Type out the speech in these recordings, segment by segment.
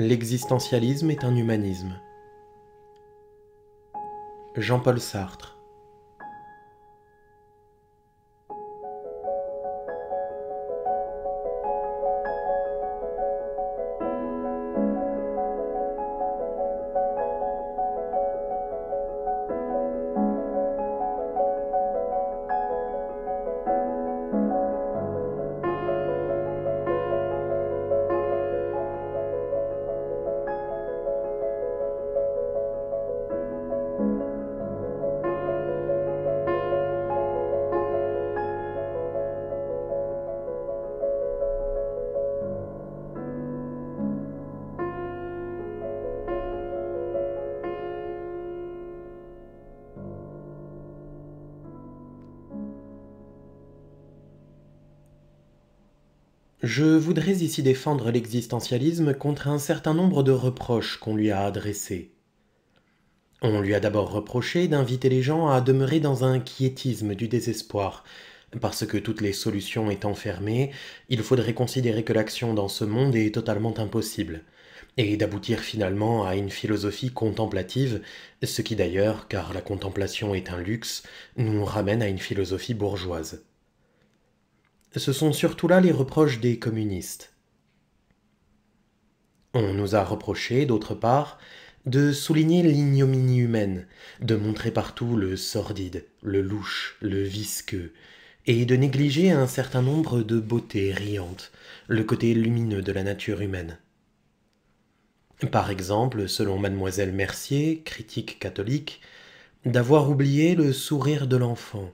L'existentialisme est un humanisme. Jean-Paul Sartre voudrais ici défendre l'existentialisme contre un certain nombre de reproches qu'on lui a adressés. On lui a d'abord reproché d'inviter les gens à demeurer dans un quiétisme du désespoir, parce que toutes les solutions étant fermées, il faudrait considérer que l'action dans ce monde est totalement impossible, et d'aboutir finalement à une philosophie contemplative, ce qui d'ailleurs, car la contemplation est un luxe, nous ramène à une philosophie bourgeoise ce sont surtout là les reproches des communistes. On nous a reproché, d'autre part, de souligner l'ignominie humaine, de montrer partout le sordide, le louche, le visqueux, et de négliger un certain nombre de beautés riantes, le côté lumineux de la nature humaine. Par exemple, selon mademoiselle Mercier, critique catholique, d'avoir oublié le sourire de l'enfant,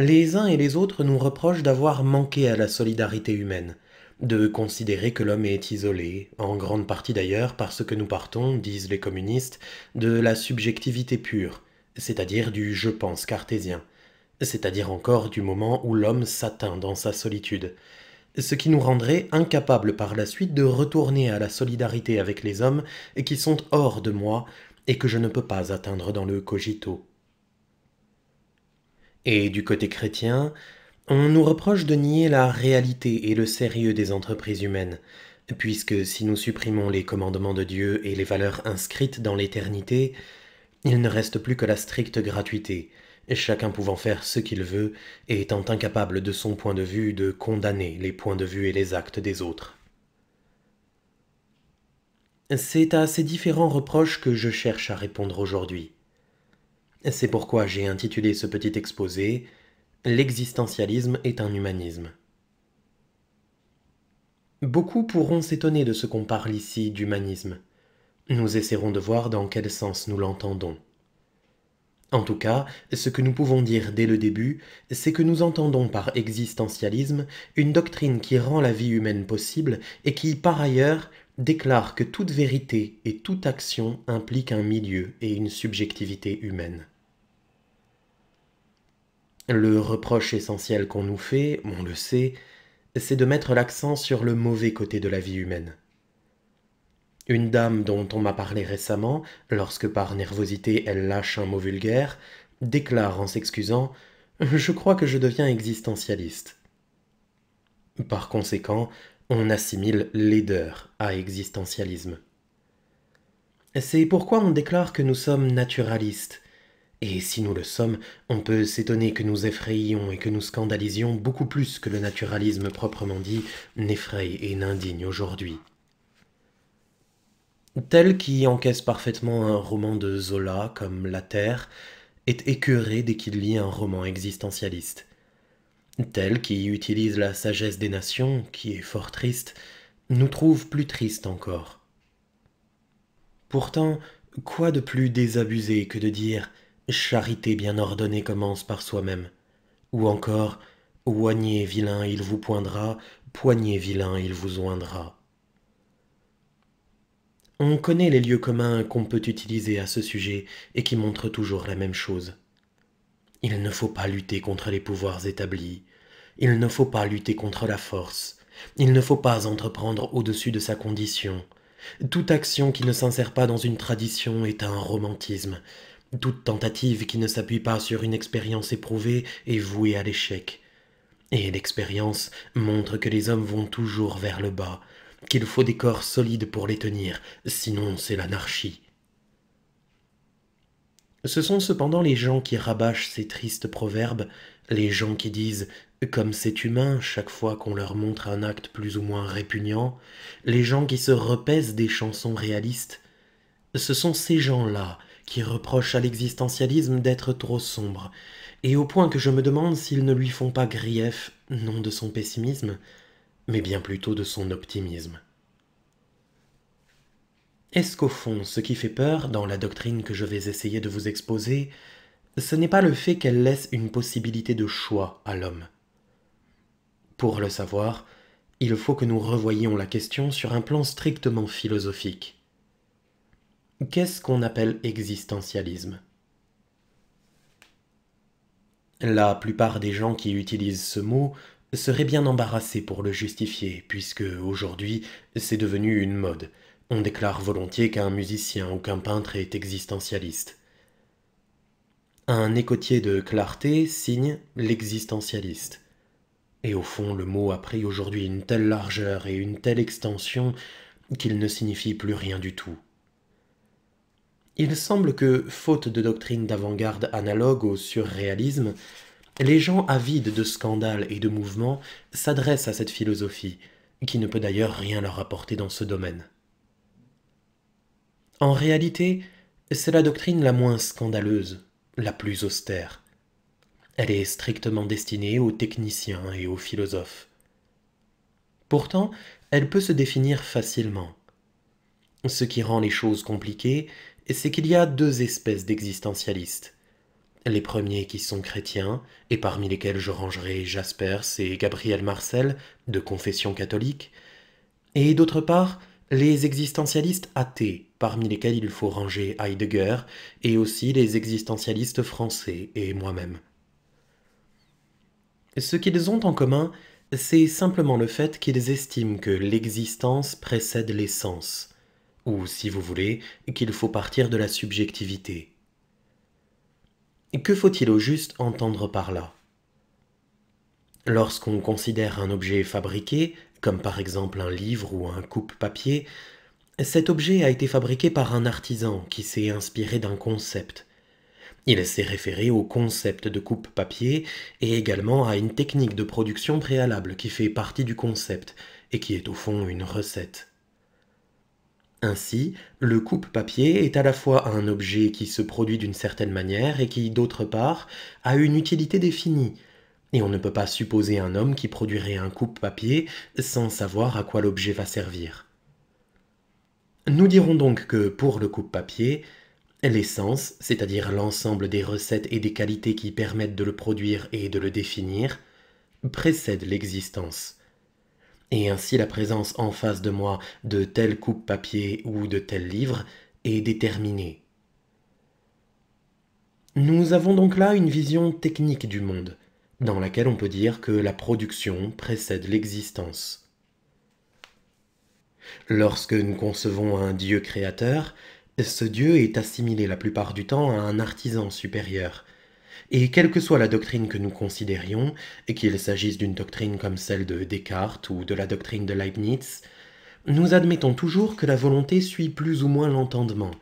les uns et les autres nous reprochent d'avoir manqué à la solidarité humaine, de considérer que l'homme est isolé, en grande partie d'ailleurs parce que nous partons, disent les communistes, de la subjectivité pure, c'est-à-dire du je pense cartésien, c'est-à-dire encore du moment où l'homme s'atteint dans sa solitude, ce qui nous rendrait incapables par la suite de retourner à la solidarité avec les hommes qui sont hors de moi et que je ne peux pas atteindre dans le cogito. Et du côté chrétien, on nous reproche de nier la réalité et le sérieux des entreprises humaines, puisque si nous supprimons les commandements de Dieu et les valeurs inscrites dans l'éternité, il ne reste plus que la stricte gratuité, chacun pouvant faire ce qu'il veut et étant incapable de son point de vue de condamner les points de vue et les actes des autres. C'est à ces différents reproches que je cherche à répondre aujourd'hui. C'est pourquoi j'ai intitulé ce petit exposé L'existentialisme est un humanisme. Beaucoup pourront s'étonner de ce qu'on parle ici d'humanisme. Nous essaierons de voir dans quel sens nous l'entendons. En tout cas, ce que nous pouvons dire dès le début, c'est que nous entendons par existentialisme une doctrine qui rend la vie humaine possible et qui, par ailleurs, déclare que toute vérité et toute action impliquent un milieu et une subjectivité humaine. Le reproche essentiel qu'on nous fait, on le sait, c'est de mettre l'accent sur le mauvais côté de la vie humaine. Une dame dont on m'a parlé récemment, lorsque par nervosité elle lâche un mot vulgaire, déclare en s'excusant Je crois que je deviens existentialiste. Par conséquent, on assimile laideur à existentialisme. C'est pourquoi on déclare que nous sommes naturalistes, et si nous le sommes, on peut s'étonner que nous effrayions et que nous scandalisions beaucoup plus que le naturalisme proprement dit n'effraie et n'indigne aujourd'hui. Tel qui encaisse parfaitement un roman de Zola comme La Terre est écœuré dès qu'il lit un roman existentialiste. Tel qui utilise la sagesse des nations, qui est fort triste, nous trouve plus triste encore. Pourtant, quoi de plus désabusé que de dire Charité bien ordonnée commence par soi-même. Ou encore, oignez vilain il vous poindra, poignet vilain il vous oindra. On connaît les lieux communs qu'on peut utiliser à ce sujet et qui montrent toujours la même chose. Il ne faut pas lutter contre les pouvoirs établis, il ne faut pas lutter contre la force, il ne faut pas entreprendre au-dessus de sa condition. Toute action qui ne s'insère pas dans une tradition est un romantisme, toute tentative qui ne s'appuie pas sur une expérience éprouvée est vouée à l'échec. Et l'expérience montre que les hommes vont toujours vers le bas, qu'il faut des corps solides pour les tenir, sinon c'est l'anarchie. Ce sont cependant les gens qui rabâchent ces tristes proverbes, les gens qui disent comme c'est humain chaque fois qu'on leur montre un acte plus ou moins répugnant, les gens qui se repaissent des chansons réalistes, ce sont ces gens-là qui reproche à l'existentialisme d'être trop sombre, et au point que je me demande s'ils ne lui font pas grief, non de son pessimisme, mais bien plutôt de son optimisme. Est-ce qu'au fond, ce qui fait peur dans la doctrine que je vais essayer de vous exposer, ce n'est pas le fait qu'elle laisse une possibilité de choix à l'homme Pour le savoir, il faut que nous revoyions la question sur un plan strictement philosophique. Qu'est-ce qu'on appelle existentialisme La plupart des gens qui utilisent ce mot seraient bien embarrassés pour le justifier, puisque aujourd'hui c'est devenu une mode. On déclare volontiers qu'un musicien ou qu'un peintre est existentialiste. Un écotier de clarté signe l'existentialiste. Et au fond, le mot a pris aujourd'hui une telle largeur et une telle extension qu'il ne signifie plus rien du tout. Il semble que, faute de doctrine d'avant-garde analogue au surréalisme, les gens avides de scandales et de mouvements s'adressent à cette philosophie, qui ne peut d'ailleurs rien leur apporter dans ce domaine. En réalité, c'est la doctrine la moins scandaleuse, la plus austère. Elle est strictement destinée aux techniciens et aux philosophes. Pourtant, elle peut se définir facilement. Ce qui rend les choses compliquées, c'est qu'il y a deux espèces d'existentialistes. Les premiers qui sont chrétiens, et parmi lesquels je rangerai Jaspers et Gabriel Marcel, de confession catholique, et d'autre part, les existentialistes athées, parmi lesquels il faut ranger Heidegger, et aussi les existentialistes français et moi-même. Ce qu'ils ont en commun, c'est simplement le fait qu'ils estiment que l'existence précède l'essence, ou si vous voulez, qu'il faut partir de la subjectivité. Que faut-il au juste entendre par là Lorsqu'on considère un objet fabriqué, comme par exemple un livre ou un coupe-papier, cet objet a été fabriqué par un artisan qui s'est inspiré d'un concept. Il s'est référé au concept de coupe-papier et également à une technique de production préalable qui fait partie du concept et qui est au fond une recette. Ainsi, le coupe-papier est à la fois un objet qui se produit d'une certaine manière et qui, d'autre part, a une utilité définie. Et on ne peut pas supposer un homme qui produirait un coupe-papier sans savoir à quoi l'objet va servir. Nous dirons donc que pour le coupe-papier, l'essence, c'est-à-dire l'ensemble des recettes et des qualités qui permettent de le produire et de le définir, précède l'existence et ainsi la présence en face de moi de tel coupe-papier ou de tel livre est déterminée. Nous avons donc là une vision technique du monde, dans laquelle on peut dire que la production précède l'existence. Lorsque nous concevons un Dieu créateur, ce Dieu est assimilé la plupart du temps à un artisan supérieur, et quelle que soit la doctrine que nous considérions, et qu'il s'agisse d'une doctrine comme celle de Descartes ou de la doctrine de Leibniz, nous admettons toujours que la volonté suit plus ou moins l'entendement,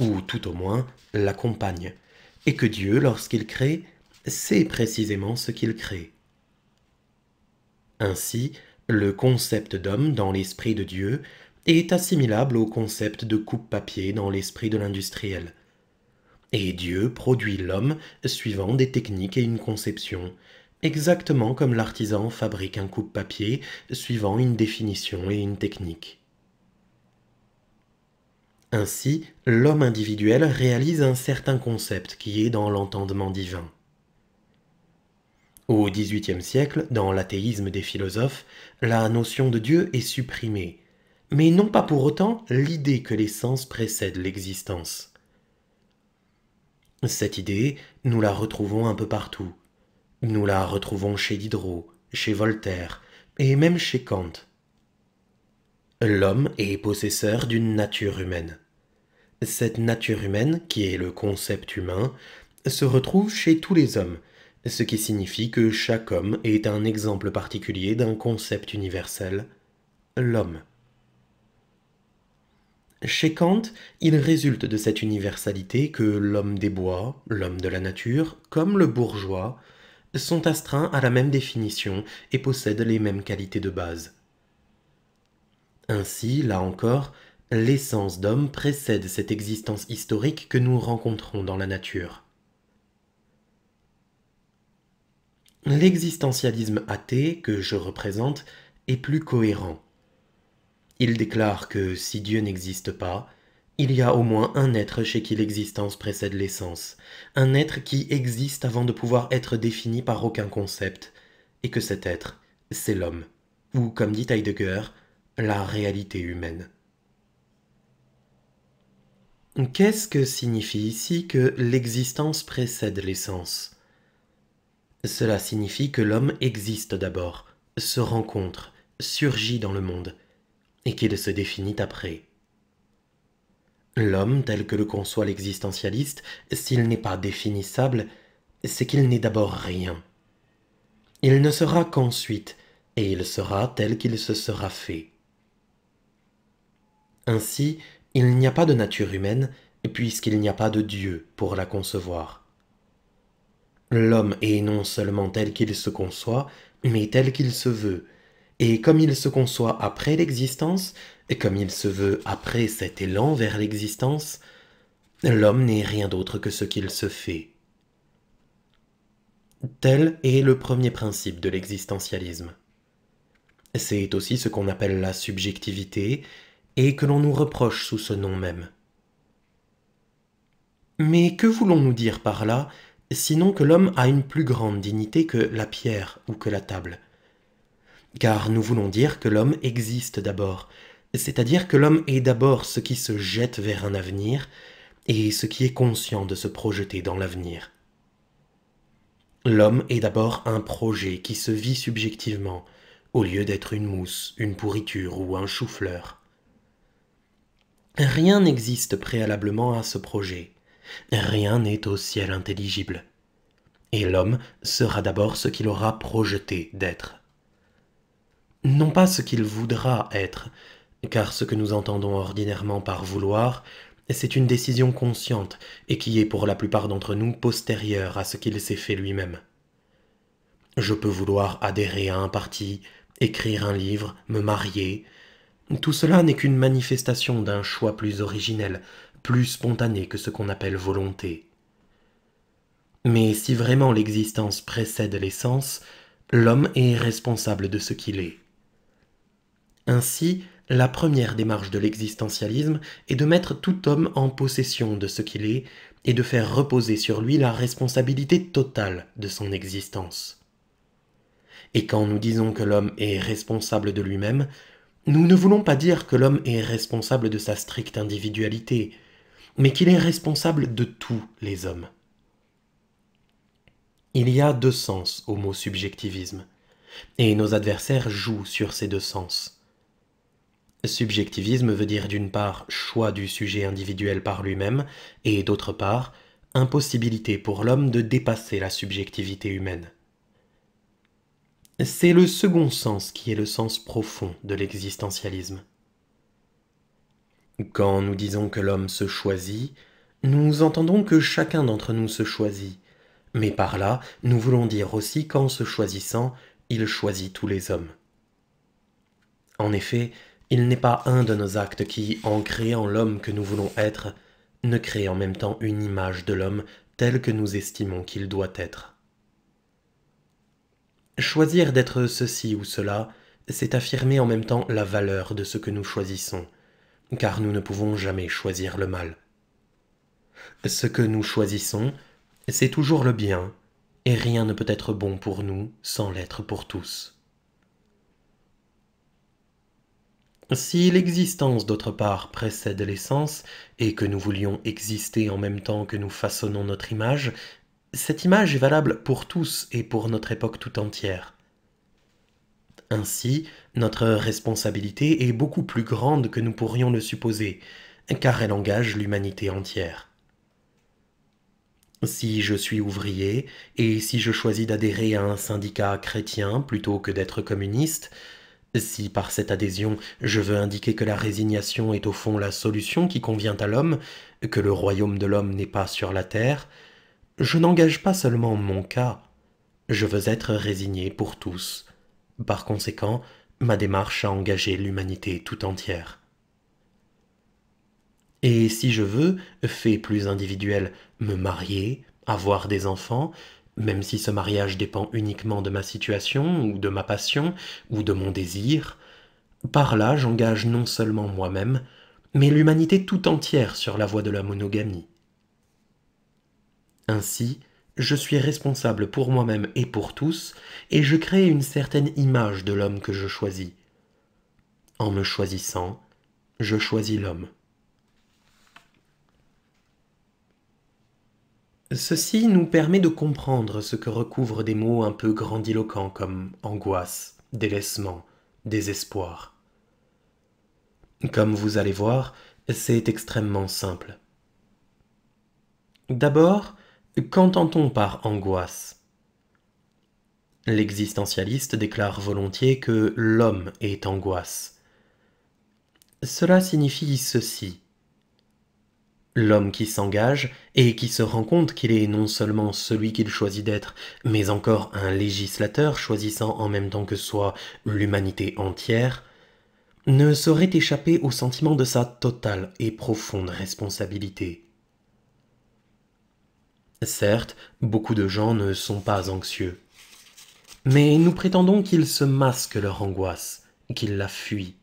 ou tout au moins l'accompagne, et que Dieu, lorsqu'il crée, sait précisément ce qu'il crée. Ainsi, le concept d'homme dans l'esprit de Dieu est assimilable au concept de coupe-papier dans l'esprit de l'industriel. Et Dieu produit l'homme suivant des techniques et une conception, exactement comme l'artisan fabrique un coupe-papier suivant une définition et une technique. Ainsi, l'homme individuel réalise un certain concept qui est dans l'entendement divin. Au XVIIIe siècle, dans l'athéisme des philosophes, la notion de Dieu est supprimée, mais non pas pour autant l'idée que les sens précèdent l'existence. Cette idée, nous la retrouvons un peu partout. Nous la retrouvons chez Diderot, chez Voltaire, et même chez Kant. L'homme est possesseur d'une nature humaine. Cette nature humaine, qui est le concept humain, se retrouve chez tous les hommes, ce qui signifie que chaque homme est un exemple particulier d'un concept universel, l'homme. Chez Kant, il résulte de cette universalité que l'homme des bois, l'homme de la nature, comme le bourgeois, sont astreints à la même définition et possèdent les mêmes qualités de base. Ainsi, là encore, l'essence d'homme précède cette existence historique que nous rencontrons dans la nature. L'existentialisme athée que je représente est plus cohérent. Il déclare que si Dieu n'existe pas, il y a au moins un être chez qui l'existence précède l'essence, un être qui existe avant de pouvoir être défini par aucun concept, et que cet être, c'est l'homme, ou comme dit Heidegger, la réalité humaine. Qu'est-ce que signifie ici que l'existence précède l'essence Cela signifie que l'homme existe d'abord, se rencontre, surgit dans le monde, et qu'il se définit après. L'homme tel que le conçoit l'existentialiste, s'il n'est pas définissable, c'est qu'il n'est d'abord rien. Il ne sera qu'ensuite, et il sera tel qu'il se sera fait. Ainsi, il n'y a pas de nature humaine, puisqu'il n'y a pas de Dieu pour la concevoir. L'homme est non seulement tel qu'il se conçoit, mais tel qu'il se veut, et comme il se conçoit après l'existence, et comme il se veut après cet élan vers l'existence, l'homme n'est rien d'autre que ce qu'il se fait. Tel est le premier principe de l'existentialisme. C'est aussi ce qu'on appelle la subjectivité, et que l'on nous reproche sous ce nom même. Mais que voulons-nous dire par là, sinon que l'homme a une plus grande dignité que la pierre ou que la table car nous voulons dire que l'homme existe d'abord, c'est-à-dire que l'homme est d'abord ce qui se jette vers un avenir et ce qui est conscient de se projeter dans l'avenir. L'homme est d'abord un projet qui se vit subjectivement, au lieu d'être une mousse, une pourriture ou un chou-fleur. Rien n'existe préalablement à ce projet. Rien n'est au ciel intelligible. Et l'homme sera d'abord ce qu'il aura projeté d'être non pas ce qu'il voudra être, car ce que nous entendons ordinairement par vouloir, c'est une décision consciente et qui est pour la plupart d'entre nous postérieure à ce qu'il s'est fait lui-même. Je peux vouloir adhérer à un parti, écrire un livre, me marier. Tout cela n'est qu'une manifestation d'un choix plus originel, plus spontané que ce qu'on appelle volonté. Mais si vraiment l'existence précède l'essence, l'homme est responsable de ce qu'il est. Ainsi, la première démarche de l'existentialisme est de mettre tout homme en possession de ce qu'il est et de faire reposer sur lui la responsabilité totale de son existence. Et quand nous disons que l'homme est responsable de lui-même, nous ne voulons pas dire que l'homme est responsable de sa stricte individualité, mais qu'il est responsable de tous les hommes. Il y a deux sens au mot subjectivisme, et nos adversaires jouent sur ces deux sens. Subjectivisme veut dire d'une part choix du sujet individuel par lui-même et d'autre part impossibilité pour l'homme de dépasser la subjectivité humaine. C'est le second sens qui est le sens profond de l'existentialisme. Quand nous disons que l'homme se choisit, nous entendons que chacun d'entre nous se choisit, mais par là, nous voulons dire aussi qu'en se choisissant, il choisit tous les hommes. En effet, il n'est pas un de nos actes qui, en créant l'homme que nous voulons être, ne crée en même temps une image de l'homme telle que nous estimons qu'il doit être. Choisir d'être ceci ou cela, c'est affirmer en même temps la valeur de ce que nous choisissons, car nous ne pouvons jamais choisir le mal. Ce que nous choisissons, c'est toujours le bien, et rien ne peut être bon pour nous sans l'être pour tous. Si l'existence d'autre part précède l'essence, et que nous voulions exister en même temps que nous façonnons notre image, cette image est valable pour tous et pour notre époque tout entière. Ainsi, notre responsabilité est beaucoup plus grande que nous pourrions le supposer, car elle engage l'humanité entière. Si je suis ouvrier, et si je choisis d'adhérer à un syndicat chrétien plutôt que d'être communiste, si par cette adhésion je veux indiquer que la résignation est au fond la solution qui convient à l'homme, que le royaume de l'homme n'est pas sur la terre, je n'engage pas seulement mon cas, je veux être résigné pour tous. Par conséquent, ma démarche a engagé l'humanité tout entière. Et si je veux, fait plus individuel, me marier, avoir des enfants, même si ce mariage dépend uniquement de ma situation, ou de ma passion, ou de mon désir, par là j'engage non seulement moi-même, mais l'humanité tout entière sur la voie de la monogamie. Ainsi, je suis responsable pour moi-même et pour tous, et je crée une certaine image de l'homme que je choisis. En me choisissant, je choisis l'homme. Ceci nous permet de comprendre ce que recouvrent des mots un peu grandiloquents comme angoisse, délaissement, désespoir. Comme vous allez voir, c'est extrêmement simple. D'abord, qu'entend-on par angoisse L'existentialiste déclare volontiers que l'homme est angoisse. Cela signifie ceci. L'homme qui s'engage et qui se rend compte qu'il est non seulement celui qu'il choisit d'être, mais encore un législateur choisissant en même temps que soi l'humanité entière, ne saurait échapper au sentiment de sa totale et profonde responsabilité. Certes, beaucoup de gens ne sont pas anxieux. Mais nous prétendons qu'ils se masquent leur angoisse, qu'ils la fuient,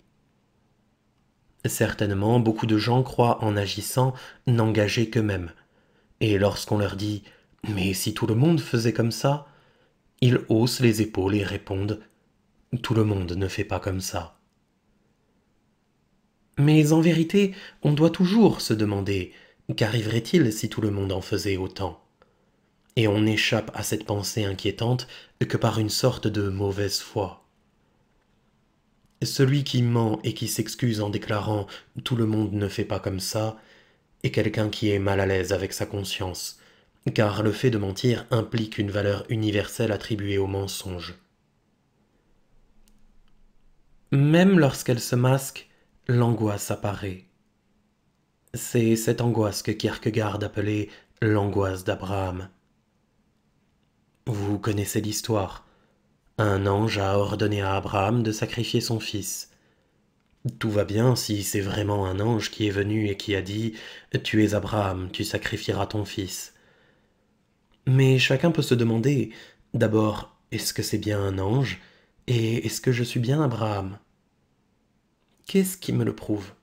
Certainement, beaucoup de gens croient en agissant n'engager qu'eux-mêmes. Et lorsqu'on leur dit Mais si tout le monde faisait comme ça ils haussent les épaules et répondent Tout le monde ne fait pas comme ça. Mais en vérité, on doit toujours se demander Qu'arriverait-il si tout le monde en faisait autant Et on échappe à cette pensée inquiétante que par une sorte de mauvaise foi. Celui qui ment et qui s'excuse en déclarant ⁇ Tout le monde ne fait pas comme ça ⁇ est quelqu'un qui est mal à l'aise avec sa conscience, car le fait de mentir implique une valeur universelle attribuée au mensonge. Même lorsqu'elle se masque, l'angoisse apparaît. C'est cette angoisse que Kierkegaard appelait l'angoisse d'Abraham. Vous connaissez l'histoire. Un ange a ordonné à Abraham de sacrifier son fils. Tout va bien si c'est vraiment un ange qui est venu et qui a dit ⁇ Tu es Abraham, tu sacrifieras ton fils ⁇ Mais chacun peut se demander, d'abord, est-ce que c'est bien un ange Et est-ce que je suis bien Abraham Qu'est-ce qui me le prouve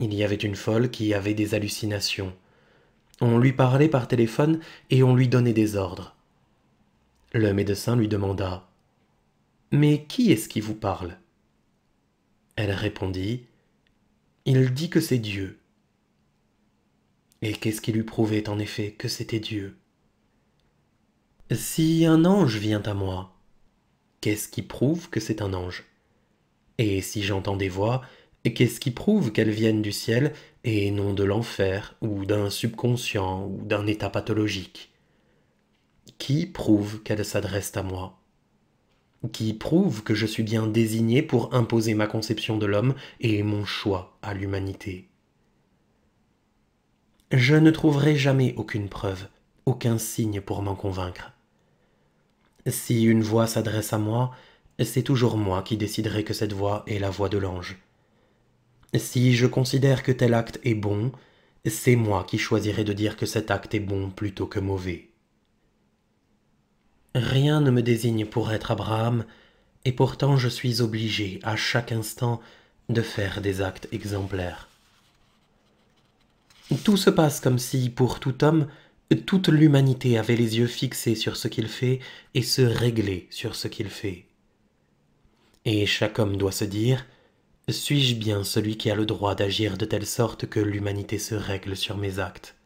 Il y avait une folle qui avait des hallucinations. On lui parlait par téléphone et on lui donnait des ordres. Le médecin lui demanda Mais qui est-ce qui vous parle Elle répondit Il dit que c'est Dieu. Et qu'est-ce qui lui prouvait en effet que c'était Dieu Si un ange vient à moi, qu'est-ce qui prouve que c'est un ange Et si j'entends des voix, qu'est-ce qui prouve qu'elles viennent du ciel et non de l'enfer ou d'un subconscient ou d'un état pathologique qui prouve qu'elle s'adresse à moi Qui prouve que je suis bien désigné pour imposer ma conception de l'homme et mon choix à l'humanité Je ne trouverai jamais aucune preuve, aucun signe pour m'en convaincre. Si une voix s'adresse à moi, c'est toujours moi qui déciderai que cette voix est la voix de l'ange. Si je considère que tel acte est bon, c'est moi qui choisirai de dire que cet acte est bon plutôt que mauvais. Rien ne me désigne pour être Abraham, et pourtant je suis obligé à chaque instant de faire des actes exemplaires. Tout se passe comme si, pour tout homme, toute l'humanité avait les yeux fixés sur ce qu'il fait et se réglait sur ce qu'il fait. Et chaque homme doit se dire Suis-je bien celui qui a le droit d'agir de telle sorte que l'humanité se règle sur mes actes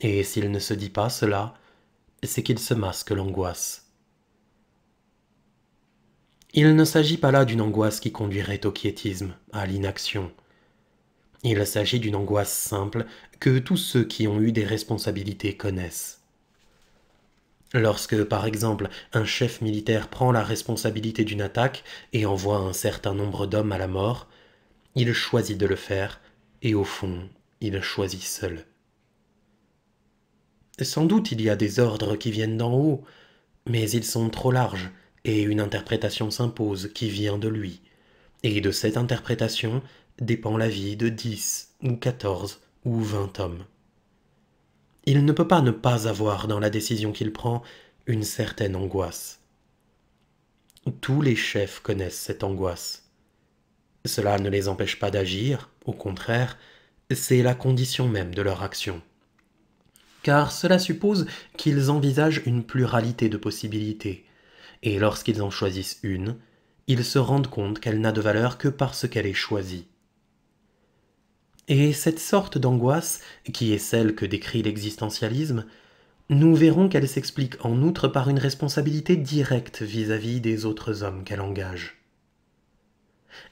Et s'il ne se dit pas cela, c'est qu'il se masque l'angoisse. Il ne s'agit pas là d'une angoisse qui conduirait au quiétisme, à l'inaction. Il s'agit d'une angoisse simple que tous ceux qui ont eu des responsabilités connaissent. Lorsque, par exemple, un chef militaire prend la responsabilité d'une attaque et envoie un certain nombre d'hommes à la mort, il choisit de le faire, et au fond, il choisit seul. Sans doute il y a des ordres qui viennent d'en haut, mais ils sont trop larges, et une interprétation s'impose qui vient de lui. Et de cette interprétation dépend la vie de dix ou quatorze ou vingt hommes. Il ne peut pas ne pas avoir dans la décision qu'il prend une certaine angoisse. Tous les chefs connaissent cette angoisse. Cela ne les empêche pas d'agir, au contraire, c'est la condition même de leur action car cela suppose qu'ils envisagent une pluralité de possibilités, et lorsqu'ils en choisissent une, ils se rendent compte qu'elle n'a de valeur que parce qu'elle est choisie. Et cette sorte d'angoisse, qui est celle que décrit l'existentialisme, nous verrons qu'elle s'explique en outre par une responsabilité directe vis-à-vis des autres hommes qu'elle engage.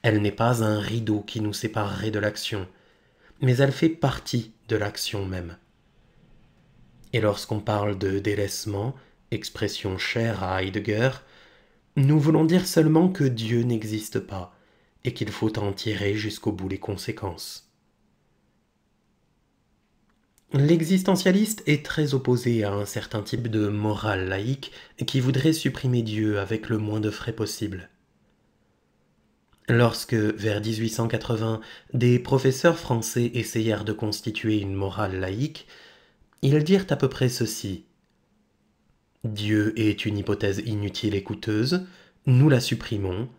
Elle n'est pas un rideau qui nous séparerait de l'action, mais elle fait partie de l'action même, et lorsqu'on parle de délaissement, expression chère à Heidegger, nous voulons dire seulement que Dieu n'existe pas et qu'il faut en tirer jusqu'au bout les conséquences. L'existentialiste est très opposé à un certain type de morale laïque qui voudrait supprimer Dieu avec le moins de frais possible. Lorsque, vers 1880, des professeurs français essayèrent de constituer une morale laïque, ils dirent à peu près ceci. Dieu est une hypothèse inutile et coûteuse, nous la supprimons,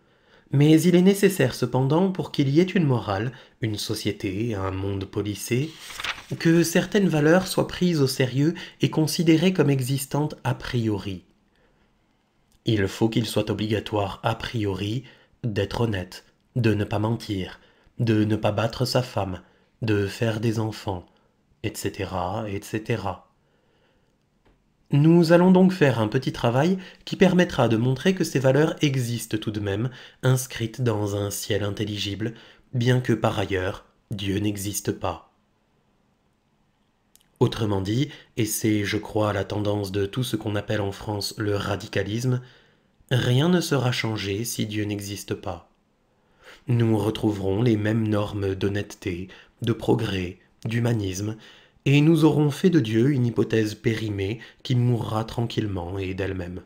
mais il est nécessaire cependant pour qu'il y ait une morale, une société, un monde policé, que certaines valeurs soient prises au sérieux et considérées comme existantes a priori. Il faut qu'il soit obligatoire a priori d'être honnête, de ne pas mentir, de ne pas battre sa femme, de faire des enfants, etc., etc. Nous allons donc faire un petit travail qui permettra de montrer que ces valeurs existent tout de même, inscrites dans un ciel intelligible, bien que par ailleurs, Dieu n'existe pas. Autrement dit, et c'est je crois la tendance de tout ce qu'on appelle en France le radicalisme, rien ne sera changé si Dieu n'existe pas. Nous retrouverons les mêmes normes d'honnêteté, de progrès, d'humanisme, et nous aurons fait de Dieu une hypothèse périmée qui mourra tranquillement et d'elle-même.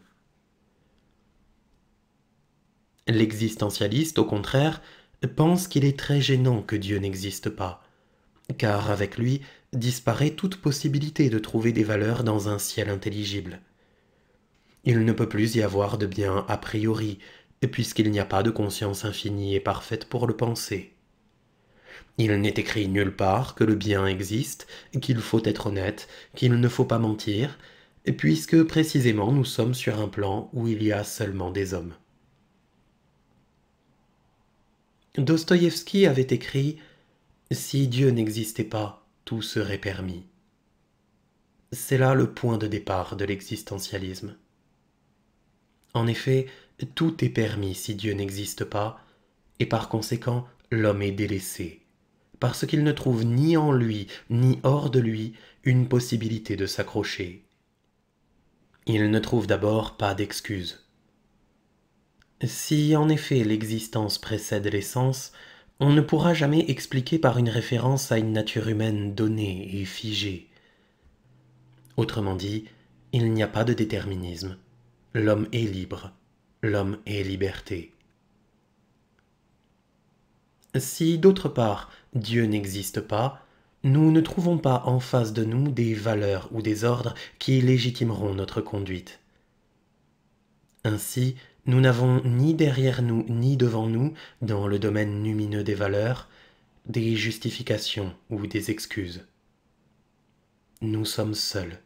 L'existentialiste, au contraire, pense qu'il est très gênant que Dieu n'existe pas, car avec lui disparaît toute possibilité de trouver des valeurs dans un ciel intelligible. Il ne peut plus y avoir de bien a priori, puisqu'il n'y a pas de conscience infinie et parfaite pour le penser. Il n'est écrit nulle part que le bien existe, qu'il faut être honnête, qu'il ne faut pas mentir, puisque précisément nous sommes sur un plan où il y a seulement des hommes. Dostoïevski avait écrit Si Dieu n'existait pas, tout serait permis. C'est là le point de départ de l'existentialisme. En effet, tout est permis si Dieu n'existe pas, et par conséquent l'homme est délaissé, parce qu'il ne trouve ni en lui, ni hors de lui, une possibilité de s'accrocher. Il ne trouve d'abord pas d'excuse. Si en effet l'existence précède l'essence, on ne pourra jamais expliquer par une référence à une nature humaine donnée et figée. Autrement dit, il n'y a pas de déterminisme. L'homme est libre, l'homme est liberté. Si d'autre part Dieu n'existe pas, nous ne trouvons pas en face de nous des valeurs ou des ordres qui légitimeront notre conduite. Ainsi, nous n'avons ni derrière nous ni devant nous, dans le domaine lumineux des valeurs, des justifications ou des excuses. Nous sommes seuls,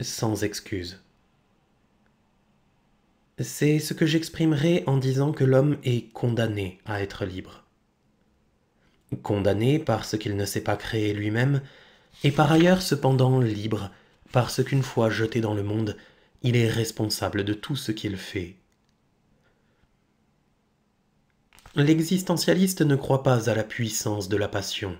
sans excuses. C'est ce que j'exprimerai en disant que l'homme est condamné à être libre condamné parce qu'il ne s'est pas créé lui-même, et par ailleurs cependant libre, parce qu'une fois jeté dans le monde, il est responsable de tout ce qu'il fait. L'existentialiste ne croit pas à la puissance de la passion.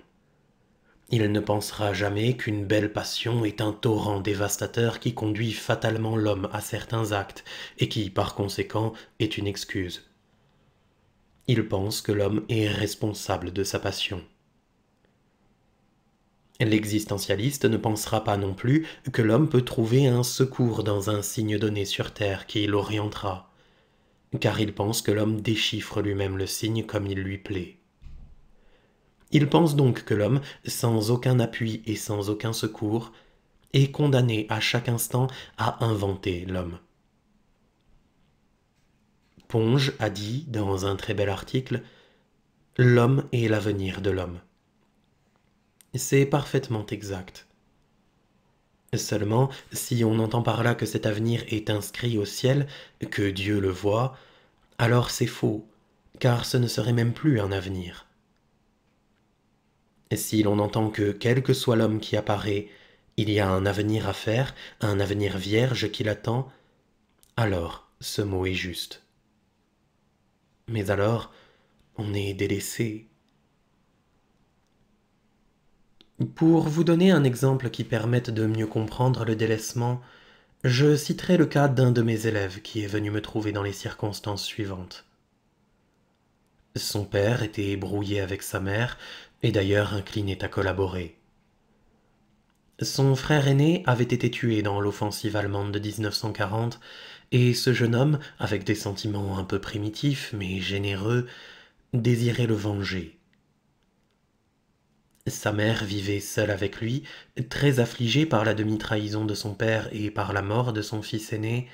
Il ne pensera jamais qu'une belle passion est un torrent dévastateur qui conduit fatalement l'homme à certains actes et qui, par conséquent, est une excuse. Il pense que l'homme est responsable de sa passion. L'existentialiste ne pensera pas non plus que l'homme peut trouver un secours dans un signe donné sur Terre qui l'orientera, car il pense que l'homme déchiffre lui-même le signe comme il lui plaît. Il pense donc que l'homme, sans aucun appui et sans aucun secours, est condamné à chaque instant à inventer l'homme. Ponge a dit, dans un très bel article, L'homme est l'avenir de l'homme. C'est parfaitement exact. Seulement, si on entend par là que cet avenir est inscrit au ciel, que Dieu le voit, alors c'est faux, car ce ne serait même plus un avenir. Si l'on entend que quel que soit l'homme qui apparaît, il y a un avenir à faire, un avenir vierge qui l'attend, alors ce mot est juste. Mais alors, on est délaissé. Pour vous donner un exemple qui permette de mieux comprendre le délaissement, je citerai le cas d'un de mes élèves qui est venu me trouver dans les circonstances suivantes. Son père était brouillé avec sa mère et d'ailleurs incliné à collaborer. Son frère aîné avait été tué dans l'offensive allemande de 1940 et ce jeune homme, avec des sentiments un peu primitifs mais généreux, désirait le venger. Sa mère vivait seule avec lui, très affligée par la demi-trahison de son père et par la mort de son fils aîné,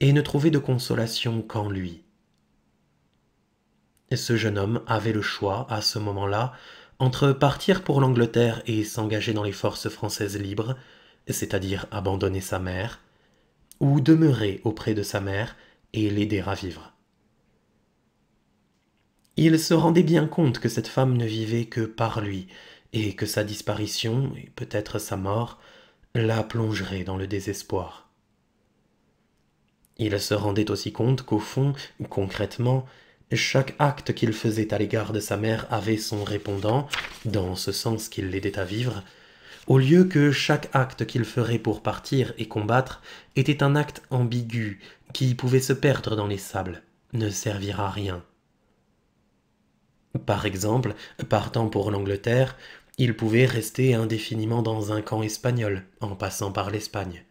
et ne trouvait de consolation qu'en lui. Ce jeune homme avait le choix, à ce moment-là, entre partir pour l'Angleterre et s'engager dans les forces françaises libres, c'est-à-dire abandonner sa mère, ou demeurer auprès de sa mère et l'aider à vivre. Il se rendait bien compte que cette femme ne vivait que par lui, et que sa disparition, et peut-être sa mort, la plongerait dans le désespoir. Il se rendait aussi compte qu'au fond, concrètement, chaque acte qu'il faisait à l'égard de sa mère avait son répondant, dans ce sens qu'il l'aidait à vivre, au lieu que chaque acte qu'il ferait pour partir et combattre était un acte ambigu qui pouvait se perdre dans les sables, ne servira à rien. Par exemple, partant pour l'Angleterre, il pouvait rester indéfiniment dans un camp espagnol en passant par l'Espagne.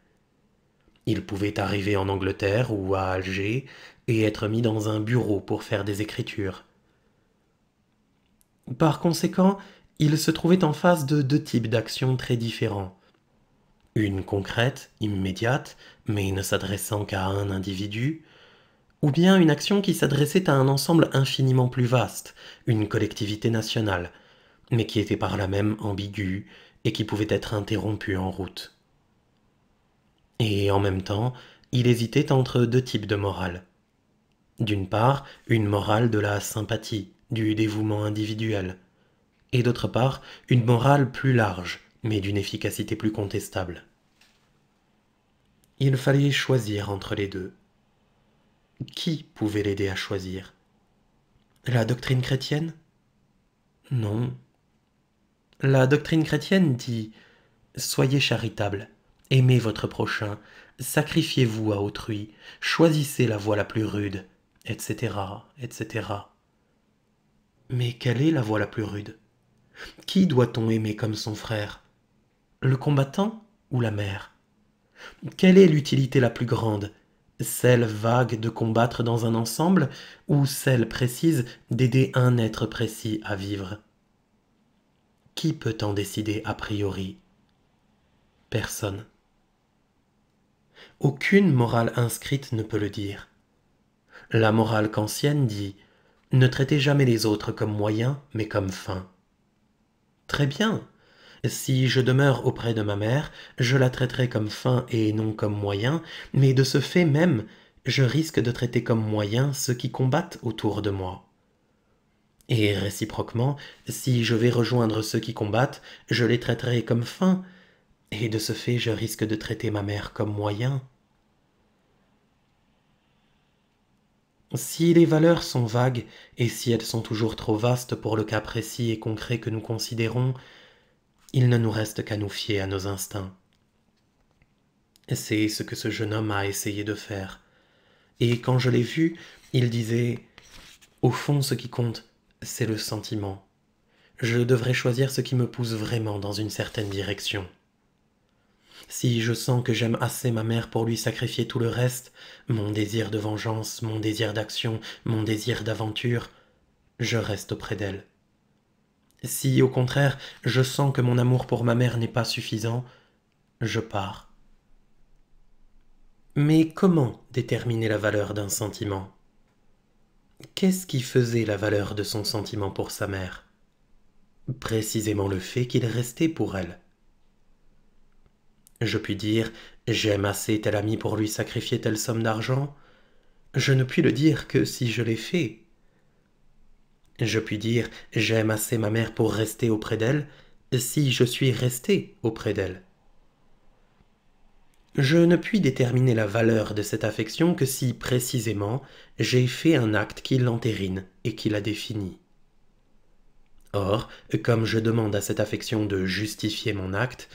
Il pouvait arriver en Angleterre ou à Alger et être mis dans un bureau pour faire des écritures. Par conséquent, il se trouvait en face de deux types d'actions très différents. Une concrète, immédiate, mais ne s'adressant qu'à un individu, ou bien une action qui s'adressait à un ensemble infiniment plus vaste, une collectivité nationale, mais qui était par là même ambiguë et qui pouvait être interrompue en route. Et en même temps, il hésitait entre deux types de morale. D'une part, une morale de la sympathie, du dévouement individuel, et d'autre part une morale plus large, mais d'une efficacité plus contestable. Il fallait choisir entre les deux. Qui pouvait l'aider à choisir La doctrine chrétienne Non. La doctrine chrétienne dit Soyez charitable, aimez votre prochain, sacrifiez-vous à autrui, choisissez la voie la plus rude, etc., etc. Mais quelle est la voie la plus rude qui doit-on aimer comme son frère Le combattant ou la mère Quelle est l'utilité la plus grande Celle vague de combattre dans un ensemble ou celle précise d'aider un être précis à vivre Qui peut en décider a priori Personne. Aucune morale inscrite ne peut le dire. La morale kantienne dit ne traitez jamais les autres comme moyens, mais comme fin. Très bien. Si je demeure auprès de ma mère, je la traiterai comme fin et non comme moyen, mais de ce fait même, je risque de traiter comme moyen ceux qui combattent autour de moi. Et réciproquement, si je vais rejoindre ceux qui combattent, je les traiterai comme fin, et de ce fait je risque de traiter ma mère comme moyen. Si les valeurs sont vagues, et si elles sont toujours trop vastes pour le cas précis et concret que nous considérons, il ne nous reste qu'à nous fier à nos instincts. C'est ce que ce jeune homme a essayé de faire. Et quand je l'ai vu, il disait Au fond, ce qui compte, c'est le sentiment. Je devrais choisir ce qui me pousse vraiment dans une certaine direction. Si je sens que j'aime assez ma mère pour lui sacrifier tout le reste, mon désir de vengeance, mon désir d'action, mon désir d'aventure, je reste auprès d'elle. Si au contraire je sens que mon amour pour ma mère n'est pas suffisant, je pars. Mais comment déterminer la valeur d'un sentiment Qu'est-ce qui faisait la valeur de son sentiment pour sa mère Précisément le fait qu'il restait pour elle, je puis dire J'aime assez tel ami pour lui sacrifier telle somme d'argent Je ne puis le dire que si je l'ai fait. Je puis dire J'aime assez ma mère pour rester auprès d'elle si je suis resté auprès d'elle. Je ne puis déterminer la valeur de cette affection que si, précisément, j'ai fait un acte qui l'entérine et qui la définit. Or, comme je demande à cette affection de justifier mon acte,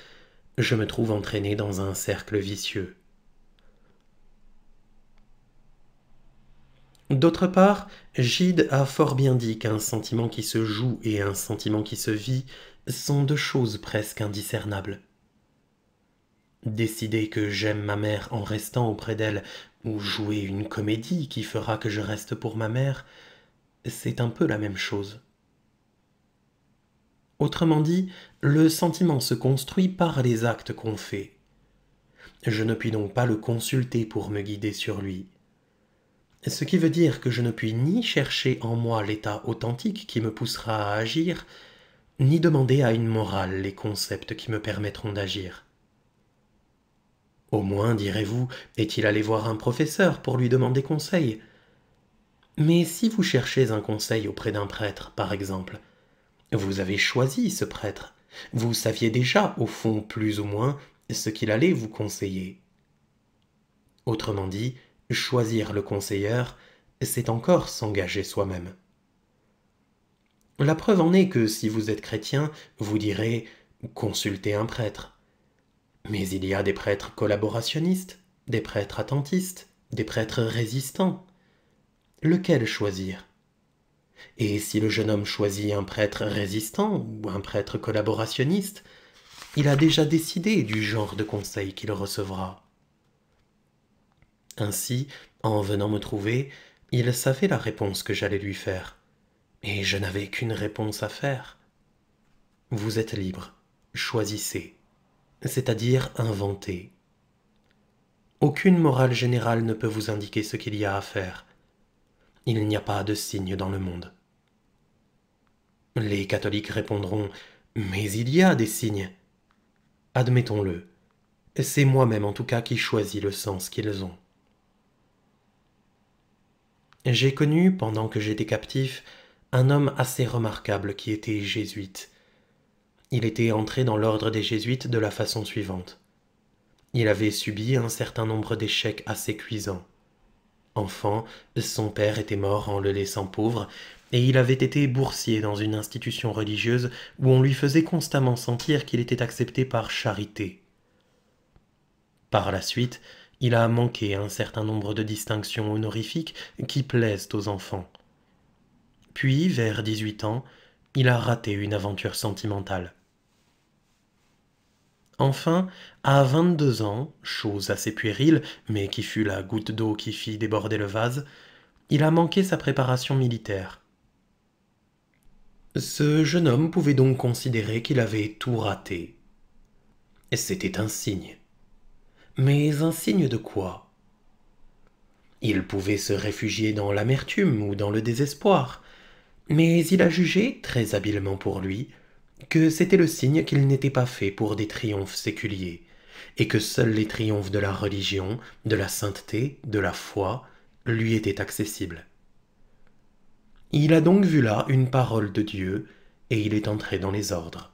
je me trouve entraîné dans un cercle vicieux. D'autre part, Gide a fort bien dit qu'un sentiment qui se joue et un sentiment qui se vit sont deux choses presque indiscernables. Décider que j'aime ma mère en restant auprès d'elle, ou jouer une comédie qui fera que je reste pour ma mère, c'est un peu la même chose. Autrement dit, le sentiment se construit par les actes qu'on fait. Je ne puis donc pas le consulter pour me guider sur lui. Ce qui veut dire que je ne puis ni chercher en moi l'état authentique qui me poussera à agir, ni demander à une morale les concepts qui me permettront d'agir. Au moins, direz-vous, est-il allé voir un professeur pour lui demander conseil Mais si vous cherchez un conseil auprès d'un prêtre, par exemple, vous avez choisi ce prêtre. Vous saviez déjà, au fond, plus ou moins, ce qu'il allait vous conseiller. Autrement dit, choisir le conseilleur, c'est encore s'engager soi-même. La preuve en est que si vous êtes chrétien, vous direz consultez un prêtre. Mais il y a des prêtres collaborationnistes, des prêtres attentistes, des prêtres résistants. Lequel choisir et si le jeune homme choisit un prêtre résistant ou un prêtre collaborationniste, il a déjà décidé du genre de conseil qu'il recevra. Ainsi, en venant me trouver, il savait la réponse que j'allais lui faire, et je n'avais qu'une réponse à faire. Vous êtes libre, choisissez, c'est-à-dire inventez. Aucune morale générale ne peut vous indiquer ce qu'il y a à faire. Il n'y a pas de signes dans le monde. Les catholiques répondront Mais il y a des signes. Admettons-le. C'est moi-même en tout cas qui choisis le sens qu'ils ont. J'ai connu, pendant que j'étais captif, un homme assez remarquable qui était jésuite. Il était entré dans l'ordre des jésuites de la façon suivante. Il avait subi un certain nombre d'échecs assez cuisants. Enfant, son père était mort en le laissant pauvre, et il avait été boursier dans une institution religieuse où on lui faisait constamment sentir qu'il était accepté par charité. Par la suite, il a manqué un certain nombre de distinctions honorifiques qui plaisent aux enfants. Puis, vers 18 ans, il a raté une aventure sentimentale. Enfin, à vingt-deux ans, chose assez puérile, mais qui fut la goutte d'eau qui fit déborder le vase, il a manqué sa préparation militaire. Ce jeune homme pouvait donc considérer qu'il avait tout raté. C'était un signe. Mais un signe de quoi Il pouvait se réfugier dans l'amertume ou dans le désespoir, mais il a jugé, très habilement pour lui, que c'était le signe qu'il n'était pas fait pour des triomphes séculiers, et que seuls les triomphes de la religion, de la sainteté, de la foi, lui étaient accessibles. Il a donc vu là une parole de Dieu, et il est entré dans les ordres.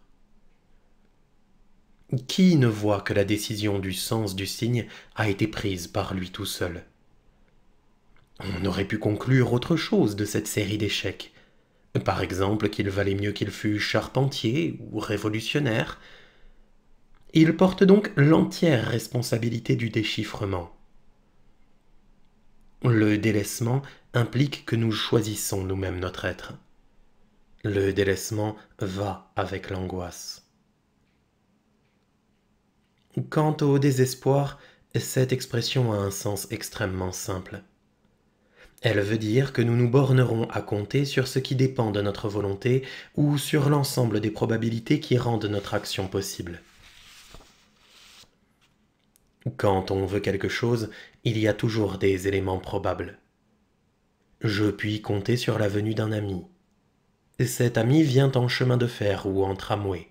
Qui ne voit que la décision du sens du signe a été prise par lui tout seul On aurait pu conclure autre chose de cette série d'échecs, par exemple qu'il valait mieux qu'il fût charpentier ou révolutionnaire. Il porte donc l'entière responsabilité du déchiffrement. Le délaissement implique que nous choisissons nous-mêmes notre être. Le délaissement va avec l'angoisse. Quant au désespoir, cette expression a un sens extrêmement simple. Elle veut dire que nous nous bornerons à compter sur ce qui dépend de notre volonté ou sur l'ensemble des probabilités qui rendent notre action possible. Quand on veut quelque chose, il y a toujours des éléments probables. Je puis compter sur la venue d'un ami. Cet ami vient en chemin de fer ou en tramway.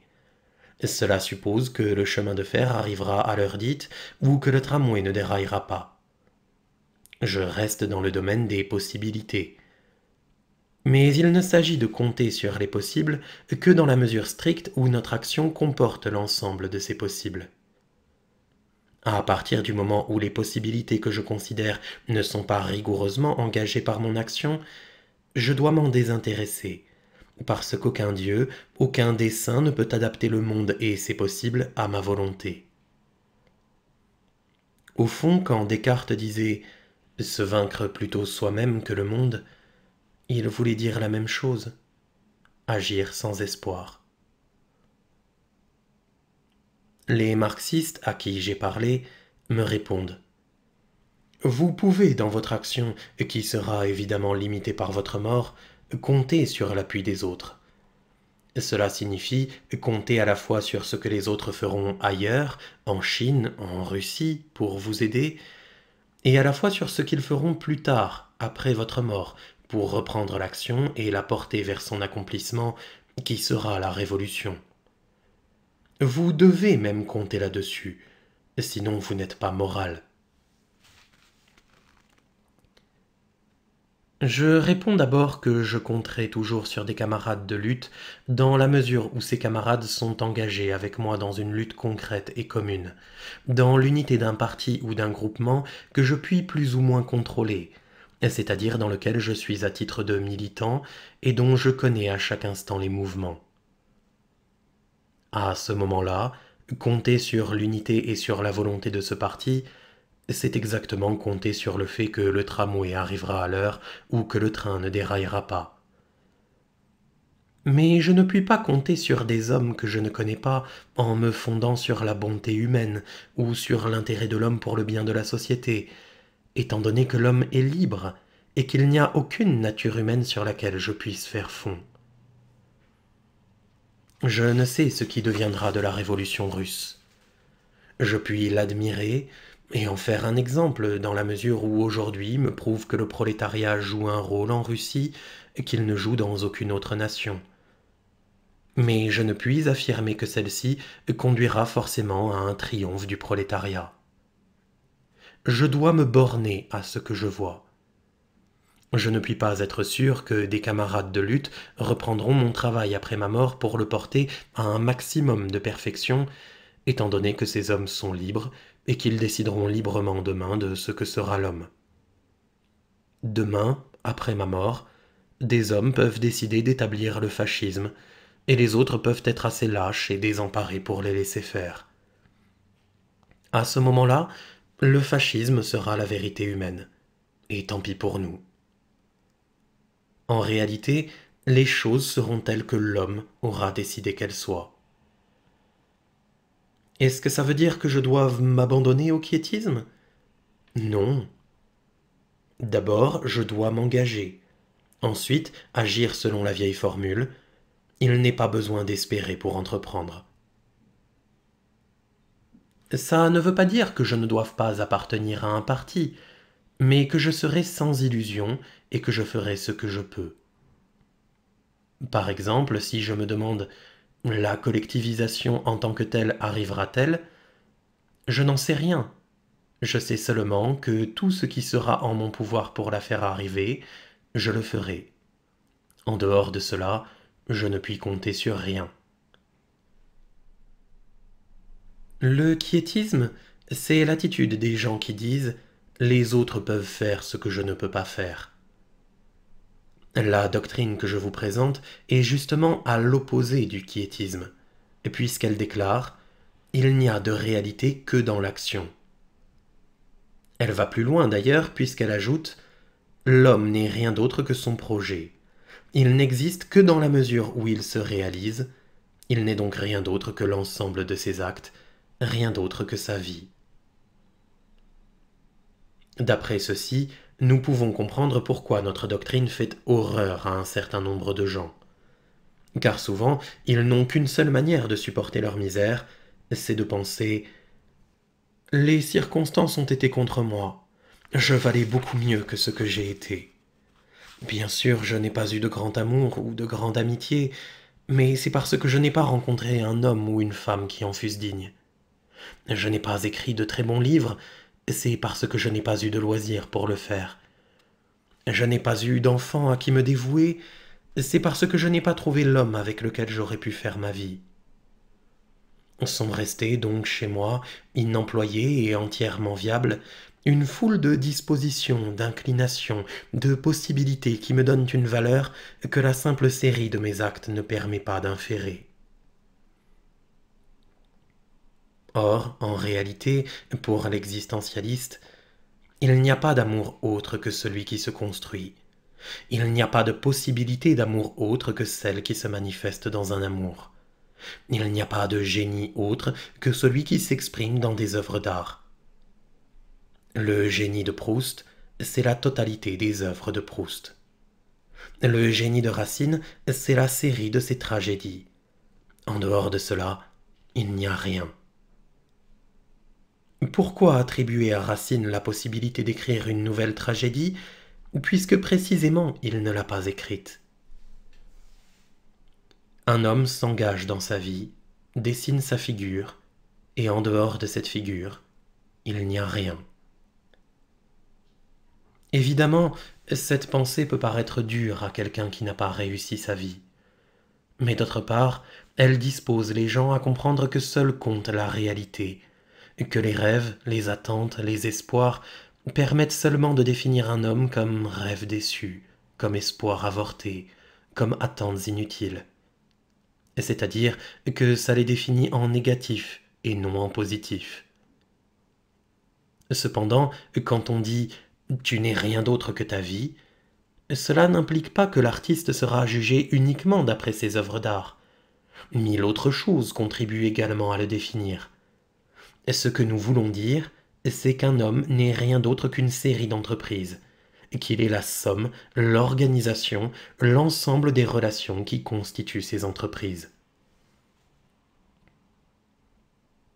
Cela suppose que le chemin de fer arrivera à l'heure dite ou que le tramway ne déraillera pas. Je reste dans le domaine des possibilités. Mais il ne s'agit de compter sur les possibles que dans la mesure stricte où notre action comporte l'ensemble de ces possibles. À partir du moment où les possibilités que je considère ne sont pas rigoureusement engagées par mon action, je dois m'en désintéresser, parce qu'aucun Dieu, aucun dessein ne peut adapter le monde et ses possibles à ma volonté. Au fond, quand Descartes disait se vaincre plutôt soi-même que le monde, il voulait dire la même chose, agir sans espoir. Les marxistes à qui j'ai parlé me répondent. Vous pouvez, dans votre action, qui sera évidemment limitée par votre mort, compter sur l'appui des autres. Cela signifie compter à la fois sur ce que les autres feront ailleurs, en Chine, en Russie, pour vous aider, et à la fois sur ce qu'ils feront plus tard, après votre mort, pour reprendre l'action et la porter vers son accomplissement, qui sera la révolution. Vous devez même compter là-dessus, sinon vous n'êtes pas moral. Je réponds d'abord que je compterai toujours sur des camarades de lutte, dans la mesure où ces camarades sont engagés avec moi dans une lutte concrète et commune, dans l'unité d'un parti ou d'un groupement que je puis plus ou moins contrôler, c'est-à-dire dans lequel je suis à titre de militant et dont je connais à chaque instant les mouvements. À ce moment-là, compter sur l'unité et sur la volonté de ce parti, c'est exactement compter sur le fait que le tramway arrivera à l'heure ou que le train ne déraillera pas. Mais je ne puis pas compter sur des hommes que je ne connais pas en me fondant sur la bonté humaine ou sur l'intérêt de l'homme pour le bien de la société, étant donné que l'homme est libre et qu'il n'y a aucune nature humaine sur laquelle je puisse faire fond. Je ne sais ce qui deviendra de la révolution russe. Je puis l'admirer, et en faire un exemple, dans la mesure où aujourd'hui me prouve que le prolétariat joue un rôle en Russie qu'il ne joue dans aucune autre nation. Mais je ne puis affirmer que celle-ci conduira forcément à un triomphe du prolétariat. Je dois me borner à ce que je vois. Je ne puis pas être sûr que des camarades de lutte reprendront mon travail après ma mort pour le porter à un maximum de perfection, étant donné que ces hommes sont libres et qu'ils décideront librement demain de ce que sera l'homme. Demain, après ma mort, des hommes peuvent décider d'établir le fascisme, et les autres peuvent être assez lâches et désemparés pour les laisser faire. À ce moment-là, le fascisme sera la vérité humaine, et tant pis pour nous. En réalité, les choses seront telles que l'homme aura décidé qu'elles soient. Est-ce que ça veut dire que je dois m'abandonner au quiétisme Non. D'abord, je dois m'engager. Ensuite, agir selon la vieille formule. Il n'est pas besoin d'espérer pour entreprendre. Ça ne veut pas dire que je ne doive pas appartenir à un parti, mais que je serai sans illusion et que je ferai ce que je peux. Par exemple, si je me demande la collectivisation en tant que telle arrivera-t-elle Je n'en sais rien. Je sais seulement que tout ce qui sera en mon pouvoir pour la faire arriver, je le ferai. En dehors de cela, je ne puis compter sur rien. Le quiétisme, c'est l'attitude des gens qui disent Les autres peuvent faire ce que je ne peux pas faire. La doctrine que je vous présente est justement à l'opposé du quiétisme, puisqu'elle déclare Il n'y a de réalité que dans l'action. Elle va plus loin d'ailleurs, puisqu'elle ajoute L'homme n'est rien d'autre que son projet. Il n'existe que dans la mesure où il se réalise, il n'est donc rien d'autre que l'ensemble de ses actes, rien d'autre que sa vie. D'après ceci, nous pouvons comprendre pourquoi notre doctrine fait horreur à un certain nombre de gens. Car souvent, ils n'ont qu'une seule manière de supporter leur misère, c'est de penser Les circonstances ont été contre moi. Je valais beaucoup mieux que ce que j'ai été. Bien sûr, je n'ai pas eu de grand amour ou de grande amitié, mais c'est parce que je n'ai pas rencontré un homme ou une femme qui en fussent digne. Je n'ai pas écrit de très bons livres, c'est parce que je n'ai pas eu de loisir pour le faire. Je n'ai pas eu d'enfant à qui me dévouer, c'est parce que je n'ai pas trouvé l'homme avec lequel j'aurais pu faire ma vie. Sont restés donc chez moi, inemployés et entièrement viables, une foule de dispositions, d'inclinations, de possibilités qui me donnent une valeur que la simple série de mes actes ne permet pas d'inférer. Or, en réalité, pour l'existentialiste, il n'y a pas d'amour autre que celui qui se construit. Il n'y a pas de possibilité d'amour autre que celle qui se manifeste dans un amour. Il n'y a pas de génie autre que celui qui s'exprime dans des œuvres d'art. Le génie de Proust, c'est la totalité des œuvres de Proust. Le génie de Racine, c'est la série de ses tragédies. En dehors de cela, il n'y a rien. Pourquoi attribuer à Racine la possibilité d'écrire une nouvelle tragédie, puisque précisément il ne l'a pas écrite Un homme s'engage dans sa vie, dessine sa figure, et en dehors de cette figure, il n'y a rien. Évidemment, cette pensée peut paraître dure à quelqu'un qui n'a pas réussi sa vie. Mais d'autre part, elle dispose les gens à comprendre que seule compte la réalité, que les rêves, les attentes, les espoirs permettent seulement de définir un homme comme rêve déçu, comme espoir avorté, comme attentes inutiles. C'est-à-dire que ça les définit en négatif et non en positif. Cependant, quand on dit tu n'es rien d'autre que ta vie, cela n'implique pas que l'artiste sera jugé uniquement d'après ses œuvres d'art. Mille autres choses contribuent également à le définir. Ce que nous voulons dire, c'est qu'un homme n'est rien d'autre qu'une série d'entreprises, qu'il est la somme, l'organisation, l'ensemble des relations qui constituent ces entreprises.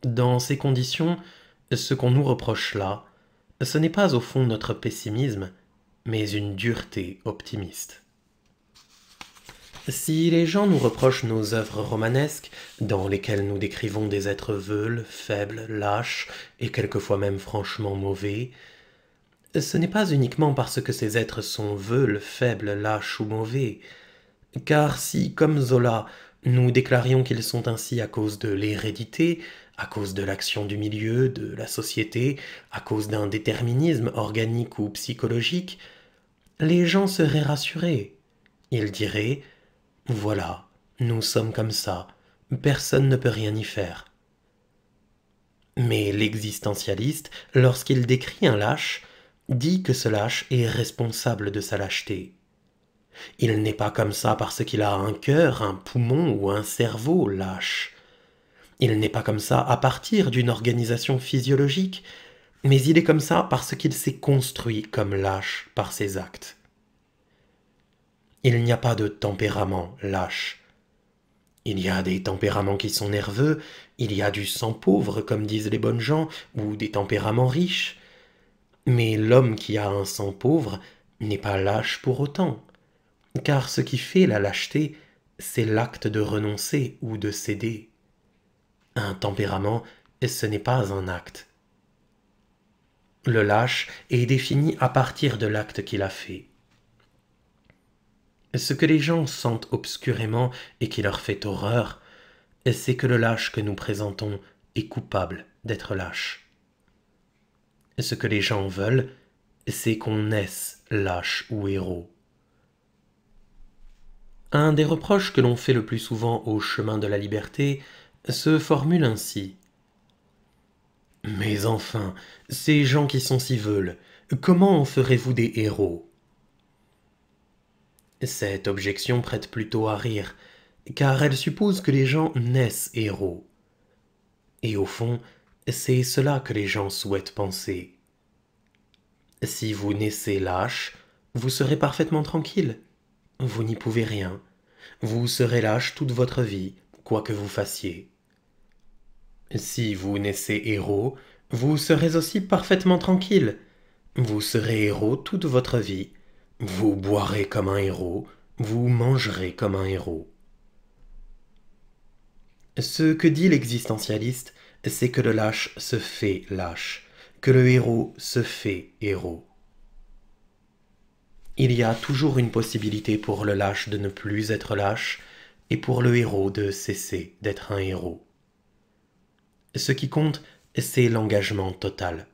Dans ces conditions, ce qu'on nous reproche là, ce n'est pas au fond notre pessimisme, mais une dureté optimiste. Si les gens nous reprochent nos œuvres romanesques, dans lesquelles nous décrivons des êtres veules, faibles, lâches, et quelquefois même franchement mauvais, ce n'est pas uniquement parce que ces êtres sont veules, faibles, lâches ou mauvais, car si, comme Zola, nous déclarions qu'ils sont ainsi à cause de l'hérédité, à cause de l'action du milieu, de la société, à cause d'un déterminisme organique ou psychologique, les gens seraient rassurés. Ils diraient voilà, nous sommes comme ça, personne ne peut rien y faire. Mais l'existentialiste, lorsqu'il décrit un lâche, dit que ce lâche est responsable de sa lâcheté. Il n'est pas comme ça parce qu'il a un cœur, un poumon ou un cerveau lâche. Il n'est pas comme ça à partir d'une organisation physiologique, mais il est comme ça parce qu'il s'est construit comme lâche par ses actes. Il n'y a pas de tempérament lâche. Il y a des tempéraments qui sont nerveux, il y a du sang pauvre, comme disent les bonnes gens, ou des tempéraments riches. Mais l'homme qui a un sang pauvre n'est pas lâche pour autant. Car ce qui fait la lâcheté, c'est l'acte de renoncer ou de céder. Un tempérament, ce n'est pas un acte. Le lâche est défini à partir de l'acte qu'il a fait. Ce que les gens sentent obscurément et qui leur fait horreur, c'est que le lâche que nous présentons est coupable d'être lâche. Ce que les gens veulent, c'est qu'on naisse lâche ou héros. Un des reproches que l'on fait le plus souvent au chemin de la liberté se formule ainsi. Mais enfin, ces gens qui sont si veulent, comment en ferez-vous des héros cette objection prête plutôt à rire, car elle suppose que les gens naissent héros. Et au fond, c'est cela que les gens souhaitent penser. Si vous naissez lâche, vous serez parfaitement tranquille. Vous n'y pouvez rien. Vous serez lâche toute votre vie, quoi que vous fassiez. Si vous naissez héros, vous serez aussi parfaitement tranquille. Vous serez héros toute votre vie, vous boirez comme un héros, vous mangerez comme un héros. Ce que dit l'existentialiste, c'est que le lâche se fait lâche, que le héros se fait héros. Il y a toujours une possibilité pour le lâche de ne plus être lâche et pour le héros de cesser d'être un héros. Ce qui compte, c'est l'engagement total.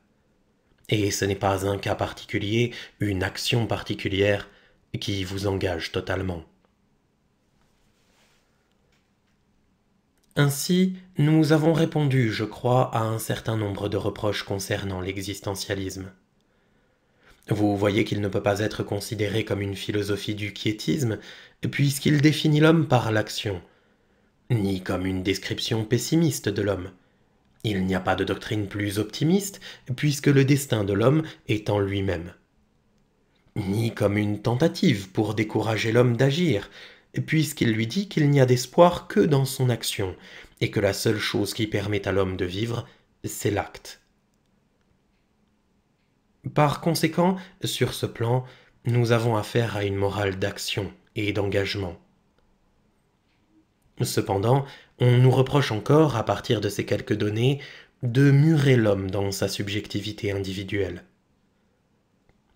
Et ce n'est pas un cas particulier, une action particulière qui vous engage totalement. Ainsi, nous avons répondu, je crois, à un certain nombre de reproches concernant l'existentialisme. Vous voyez qu'il ne peut pas être considéré comme une philosophie du quiétisme, puisqu'il définit l'homme par l'action, ni comme une description pessimiste de l'homme, il n'y a pas de doctrine plus optimiste, puisque le destin de l'homme est en lui-même. Ni comme une tentative pour décourager l'homme d'agir, puisqu'il lui dit qu'il n'y a d'espoir que dans son action, et que la seule chose qui permet à l'homme de vivre, c'est l'acte. Par conséquent, sur ce plan, nous avons affaire à une morale d'action et d'engagement. Cependant, on nous reproche encore, à partir de ces quelques données, de murer l'homme dans sa subjectivité individuelle.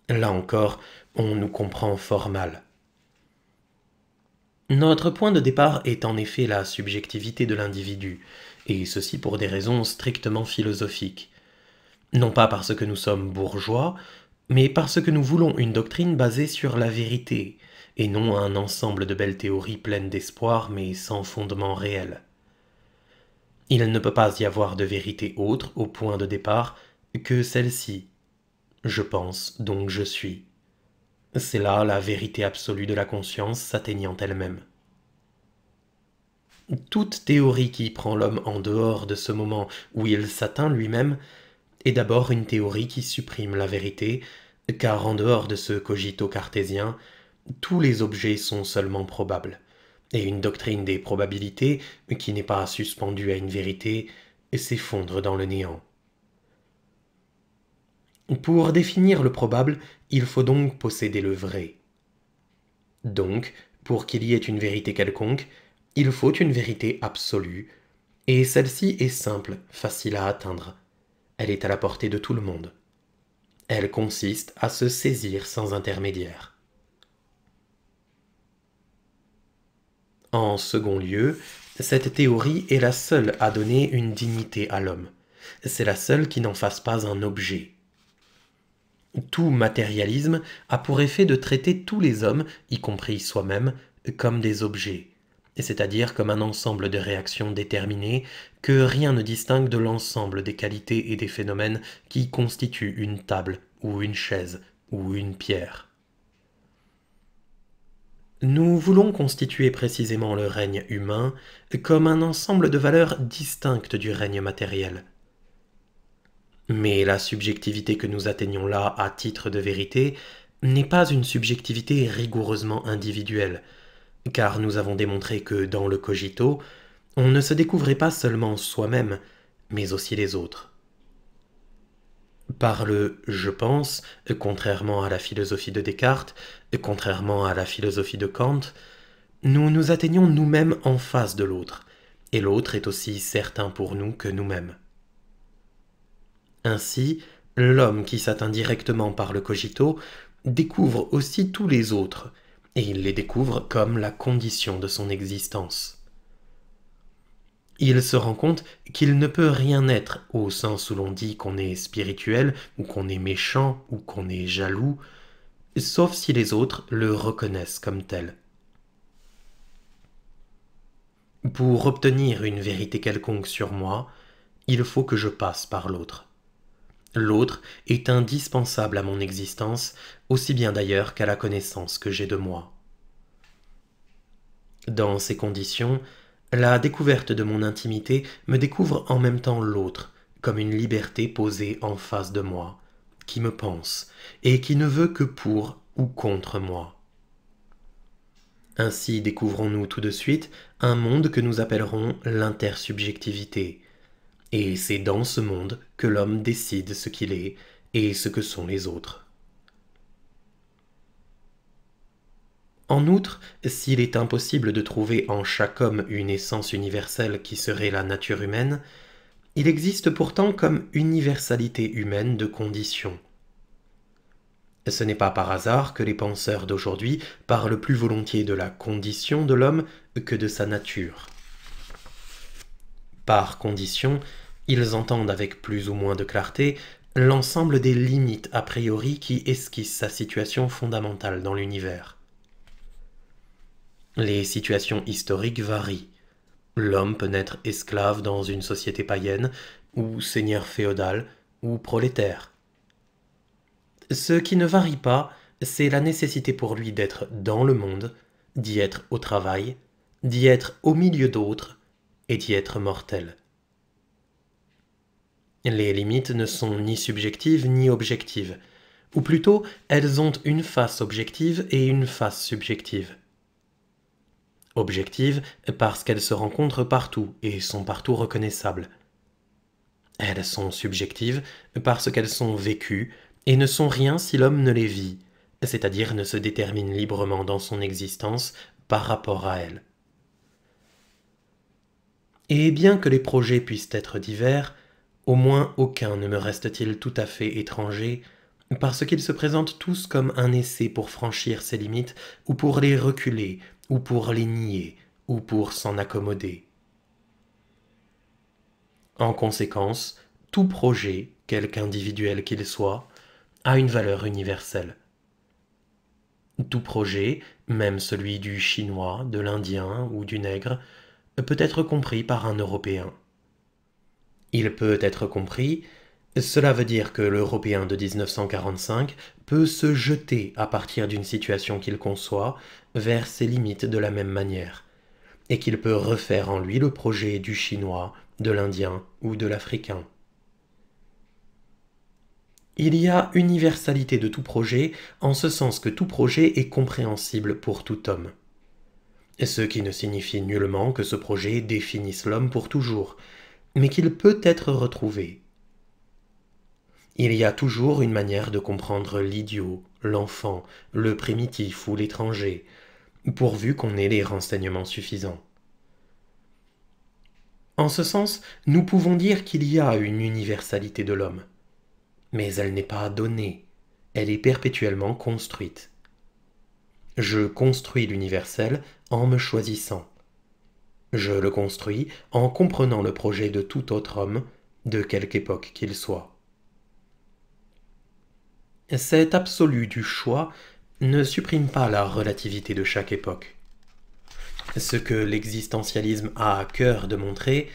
Là encore, on nous comprend fort mal. Notre point de départ est en effet la subjectivité de l'individu, et ceci pour des raisons strictement philosophiques. Non pas parce que nous sommes bourgeois, mais parce que nous voulons une doctrine basée sur la vérité, et non un ensemble de belles théories pleines d'espoir mais sans fondement réel. Il ne peut pas y avoir de vérité autre au point de départ que celle-ci. Je pense, donc je suis. C'est là la vérité absolue de la conscience s'atteignant elle-même. Toute théorie qui prend l'homme en dehors de ce moment où il s'atteint lui-même est d'abord une théorie qui supprime la vérité, car en dehors de ce cogito cartésien, tous les objets sont seulement probables et une doctrine des probabilités qui n'est pas suspendue à une vérité s'effondre dans le néant. Pour définir le probable, il faut donc posséder le vrai. Donc, pour qu'il y ait une vérité quelconque, il faut une vérité absolue, et celle-ci est simple, facile à atteindre. Elle est à la portée de tout le monde. Elle consiste à se saisir sans intermédiaire. En second lieu, cette théorie est la seule à donner une dignité à l'homme. C'est la seule qui n'en fasse pas un objet. Tout matérialisme a pour effet de traiter tous les hommes, y compris soi-même, comme des objets, c'est-à-dire comme un ensemble de réactions déterminées que rien ne distingue de l'ensemble des qualités et des phénomènes qui constituent une table ou une chaise ou une pierre. Nous voulons constituer précisément le règne humain comme un ensemble de valeurs distinctes du règne matériel. Mais la subjectivité que nous atteignons là à titre de vérité n'est pas une subjectivité rigoureusement individuelle, car nous avons démontré que dans le cogito, on ne se découvrait pas seulement soi-même, mais aussi les autres par le je pense, contrairement à la philosophie de Descartes, contrairement à la philosophie de Kant, nous nous atteignons nous-mêmes en face de l'autre, et l'autre est aussi certain pour nous que nous-mêmes. Ainsi, l'homme qui s'atteint directement par le cogito découvre aussi tous les autres, et il les découvre comme la condition de son existence il se rend compte qu'il ne peut rien être au sens où l'on dit qu'on est spirituel ou qu'on est méchant ou qu'on est jaloux, sauf si les autres le reconnaissent comme tel. Pour obtenir une vérité quelconque sur moi, il faut que je passe par l'autre. L'autre est indispensable à mon existence, aussi bien d'ailleurs qu'à la connaissance que j'ai de moi. Dans ces conditions, la découverte de mon intimité me découvre en même temps l'autre, comme une liberté posée en face de moi, qui me pense, et qui ne veut que pour ou contre moi. Ainsi découvrons-nous tout de suite un monde que nous appellerons l'intersubjectivité, et c'est dans ce monde que l'homme décide ce qu'il est et ce que sont les autres. En outre, s'il est impossible de trouver en chaque homme une essence universelle qui serait la nature humaine, il existe pourtant comme universalité humaine de conditions. Ce n'est pas par hasard que les penseurs d'aujourd'hui parlent plus volontiers de la condition de l'homme que de sa nature. Par condition, ils entendent avec plus ou moins de clarté l'ensemble des limites a priori qui esquissent sa situation fondamentale dans l'univers. Les situations historiques varient. L'homme peut naître esclave dans une société païenne, ou seigneur féodal, ou prolétaire. Ce qui ne varie pas, c'est la nécessité pour lui d'être dans le monde, d'y être au travail, d'y être au milieu d'autres, et d'y être mortel. Les limites ne sont ni subjectives ni objectives, ou plutôt elles ont une face objective et une face subjective. Objectives parce qu'elles se rencontrent partout et sont partout reconnaissables. Elles sont subjectives parce qu'elles sont vécues et ne sont rien si l'homme ne les vit, c'est-à-dire ne se détermine librement dans son existence par rapport à elles. Et bien que les projets puissent être divers, au moins aucun ne me reste-t-il tout à fait étranger, parce qu'ils se présentent tous comme un essai pour franchir ses limites ou pour les reculer, ou pour les nier, ou pour s'en accommoder. En conséquence, tout projet, quelque individuel qu'il soit, a une valeur universelle. Tout projet, même celui du Chinois, de l'Indien ou du Nègre, peut être compris par un Européen. Il peut être compris cela veut dire que l'Européen de 1945 peut se jeter à partir d'une situation qu'il conçoit vers ses limites de la même manière, et qu'il peut refaire en lui le projet du Chinois, de l'Indien ou de l'Africain. Il y a universalité de tout projet en ce sens que tout projet est compréhensible pour tout homme. Ce qui ne signifie nullement que ce projet définisse l'homme pour toujours, mais qu'il peut être retrouvé, il y a toujours une manière de comprendre l'idiot, l'enfant, le primitif ou l'étranger, pourvu qu'on ait les renseignements suffisants. En ce sens, nous pouvons dire qu'il y a une universalité de l'homme, mais elle n'est pas donnée, elle est perpétuellement construite. Je construis l'universel en me choisissant. Je le construis en comprenant le projet de tout autre homme, de quelque époque qu'il soit. Cet absolu du choix ne supprime pas la relativité de chaque époque. Ce que l'existentialisme a à cœur de montrer,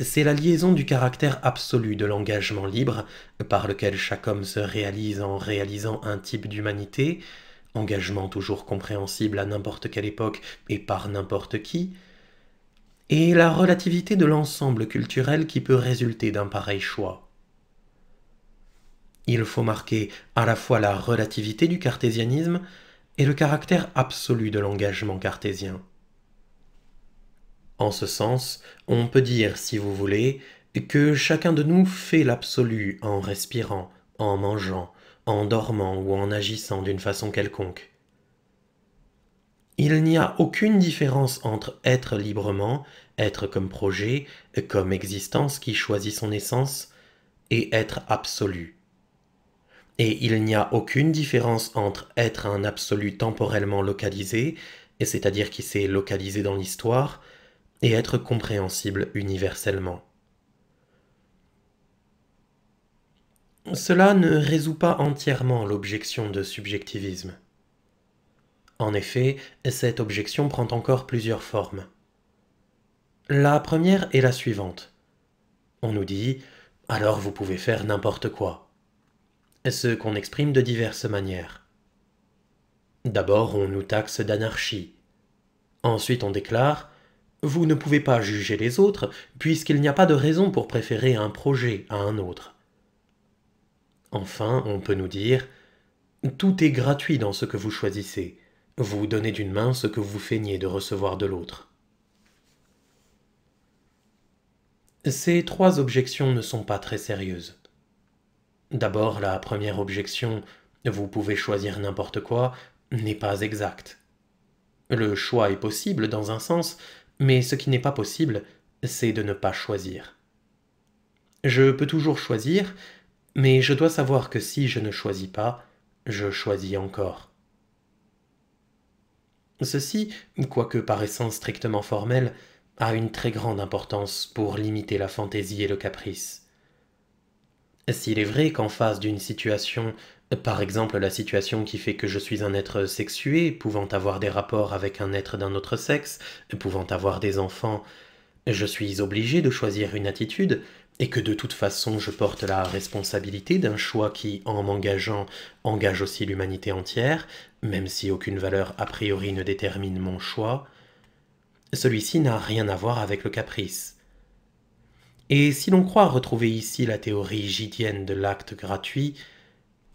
c'est la liaison du caractère absolu de l'engagement libre, par lequel chaque homme se réalise en réalisant un type d'humanité, engagement toujours compréhensible à n'importe quelle époque et par n'importe qui, et la relativité de l'ensemble culturel qui peut résulter d'un pareil choix. Il faut marquer à la fois la relativité du cartésianisme et le caractère absolu de l'engagement cartésien. En ce sens, on peut dire, si vous voulez, que chacun de nous fait l'absolu en respirant, en mangeant, en dormant ou en agissant d'une façon quelconque. Il n'y a aucune différence entre être librement, être comme projet, comme existence qui choisit son essence, et être absolu, et il n'y a aucune différence entre être un absolu temporellement localisé, c'est-à-dire qui s'est localisé dans l'histoire, et être compréhensible universellement. Cela ne résout pas entièrement l'objection de subjectivisme. En effet, cette objection prend encore plusieurs formes. La première est la suivante. On nous dit ⁇ Alors vous pouvez faire n'importe quoi ⁇ ce qu'on exprime de diverses manières. D'abord, on nous taxe d'anarchie. Ensuite, on déclare Vous ne pouvez pas juger les autres, puisqu'il n'y a pas de raison pour préférer un projet à un autre. Enfin, on peut nous dire Tout est gratuit dans ce que vous choisissez. Vous donnez d'une main ce que vous feignez de recevoir de l'autre. Ces trois objections ne sont pas très sérieuses. D'abord, la première objection, vous pouvez choisir n'importe quoi, n'est pas exacte. Le choix est possible dans un sens, mais ce qui n'est pas possible, c'est de ne pas choisir. Je peux toujours choisir, mais je dois savoir que si je ne choisis pas, je choisis encore. Ceci, quoique paraissant strictement formel, a une très grande importance pour limiter la fantaisie et le caprice. S'il est vrai qu'en face d'une situation, par exemple la situation qui fait que je suis un être sexué, pouvant avoir des rapports avec un être d'un autre sexe, pouvant avoir des enfants, je suis obligé de choisir une attitude, et que de toute façon je porte la responsabilité d'un choix qui, en m'engageant, engage aussi l'humanité entière, même si aucune valeur a priori ne détermine mon choix, celui-ci n'a rien à voir avec le caprice. Et si l'on croit retrouver ici la théorie gidienne de l'acte gratuit,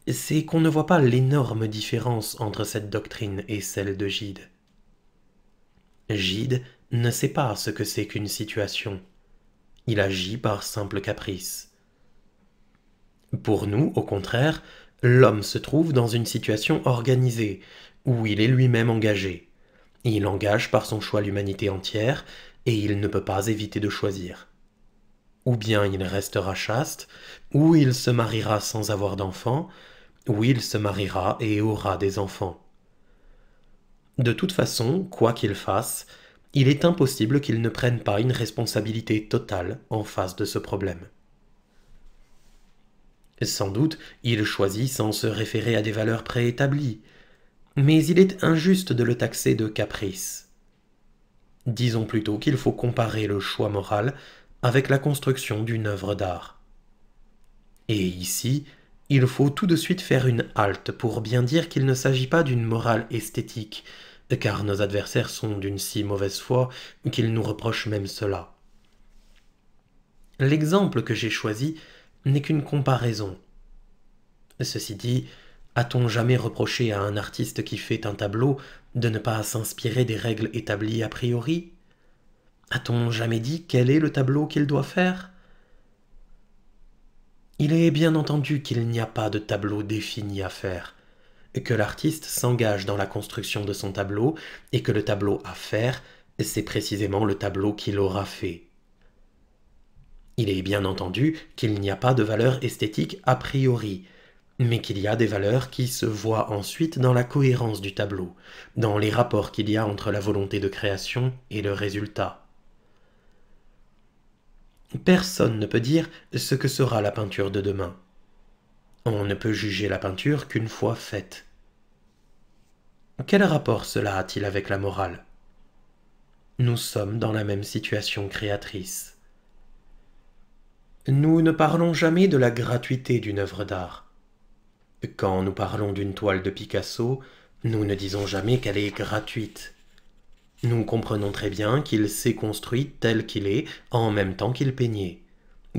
c'est qu'on ne voit pas l'énorme différence entre cette doctrine et celle de Gide. Gide ne sait pas ce que c'est qu'une situation. Il agit par simple caprice. Pour nous, au contraire, l'homme se trouve dans une situation organisée, où il est lui-même engagé. Il engage par son choix l'humanité entière, et il ne peut pas éviter de choisir. Ou bien il restera chaste, ou il se mariera sans avoir d'enfants, ou il se mariera et aura des enfants. De toute façon, quoi qu'il fasse, il est impossible qu'il ne prenne pas une responsabilité totale en face de ce problème. Sans doute, il choisit sans se référer à des valeurs préétablies, mais il est injuste de le taxer de caprice. Disons plutôt qu'il faut comparer le choix moral avec la construction d'une œuvre d'art. Et ici, il faut tout de suite faire une halte pour bien dire qu'il ne s'agit pas d'une morale esthétique, car nos adversaires sont d'une si mauvaise foi qu'ils nous reprochent même cela. L'exemple que j'ai choisi n'est qu'une comparaison. Ceci dit, a-t-on jamais reproché à un artiste qui fait un tableau de ne pas s'inspirer des règles établies a priori a-t-on jamais dit quel est le tableau qu'il doit faire Il est bien entendu qu'il n'y a pas de tableau défini à faire, que l'artiste s'engage dans la construction de son tableau et que le tableau à faire, c'est précisément le tableau qu'il aura fait. Il est bien entendu qu'il n'y a pas de valeur esthétique a priori, mais qu'il y a des valeurs qui se voient ensuite dans la cohérence du tableau, dans les rapports qu'il y a entre la volonté de création et le résultat. Personne ne peut dire ce que sera la peinture de demain. On ne peut juger la peinture qu'une fois faite. Quel rapport cela a-t-il avec la morale Nous sommes dans la même situation créatrice. Nous ne parlons jamais de la gratuité d'une œuvre d'art. Quand nous parlons d'une toile de Picasso, nous ne disons jamais qu'elle est gratuite. Nous comprenons très bien qu'il s'est construit tel qu'il est en même temps qu'il peignait,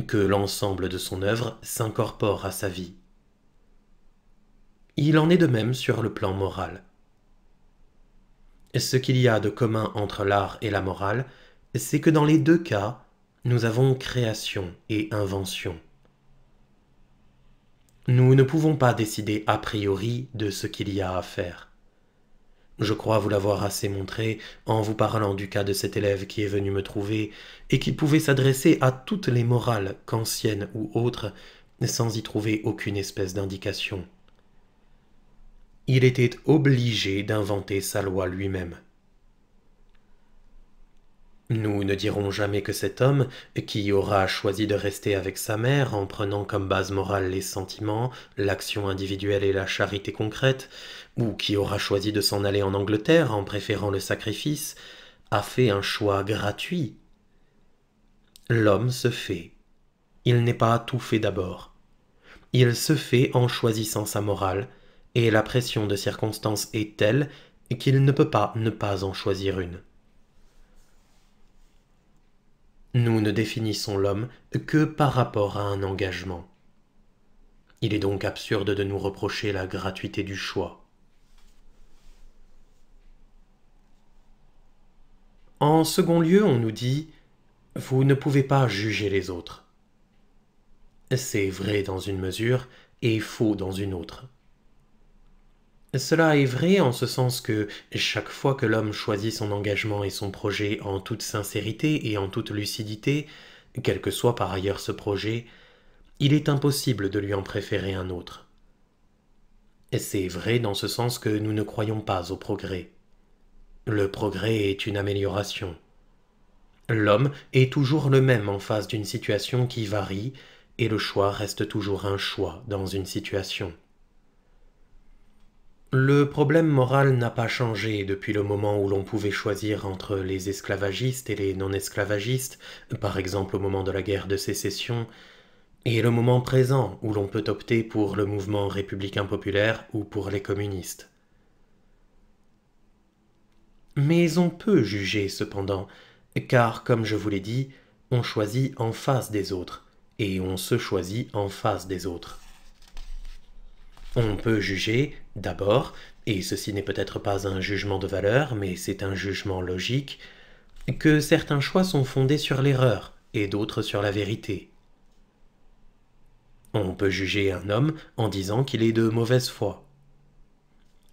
que l'ensemble de son œuvre s'incorpore à sa vie. Il en est de même sur le plan moral. Ce qu'il y a de commun entre l'art et la morale, c'est que dans les deux cas, nous avons création et invention. Nous ne pouvons pas décider a priori de ce qu'il y a à faire. Je crois vous l'avoir assez montré en vous parlant du cas de cet élève qui est venu me trouver et qui pouvait s'adresser à toutes les morales, qu'anciennes ou autres, sans y trouver aucune espèce d'indication. Il était obligé d'inventer sa loi lui-même. Nous ne dirons jamais que cet homme, qui aura choisi de rester avec sa mère en prenant comme base morale les sentiments, l'action individuelle et la charité concrète, ou qui aura choisi de s'en aller en Angleterre en préférant le sacrifice, a fait un choix gratuit. L'homme se fait. Il n'est pas tout fait d'abord. Il se fait en choisissant sa morale, et la pression de circonstances est telle qu'il ne peut pas ne pas en choisir une. Nous ne définissons l'homme que par rapport à un engagement. Il est donc absurde de nous reprocher la gratuité du choix. En second lieu, on nous dit ⁇ Vous ne pouvez pas juger les autres ⁇ C'est vrai dans une mesure et faux dans une autre. Cela est vrai en ce sens que chaque fois que l'homme choisit son engagement et son projet en toute sincérité et en toute lucidité, quel que soit par ailleurs ce projet, il est impossible de lui en préférer un autre. C'est vrai dans ce sens que nous ne croyons pas au progrès. Le progrès est une amélioration. L'homme est toujours le même en face d'une situation qui varie, et le choix reste toujours un choix dans une situation. Le problème moral n'a pas changé depuis le moment où l'on pouvait choisir entre les esclavagistes et les non-esclavagistes, par exemple au moment de la guerre de sécession, et le moment présent où l'on peut opter pour le mouvement républicain populaire ou pour les communistes. Mais on peut juger cependant, car comme je vous l'ai dit, on choisit en face des autres, et on se choisit en face des autres. On peut juger, d'abord, et ceci n'est peut-être pas un jugement de valeur, mais c'est un jugement logique, que certains choix sont fondés sur l'erreur et d'autres sur la vérité. On peut juger un homme en disant qu'il est de mauvaise foi.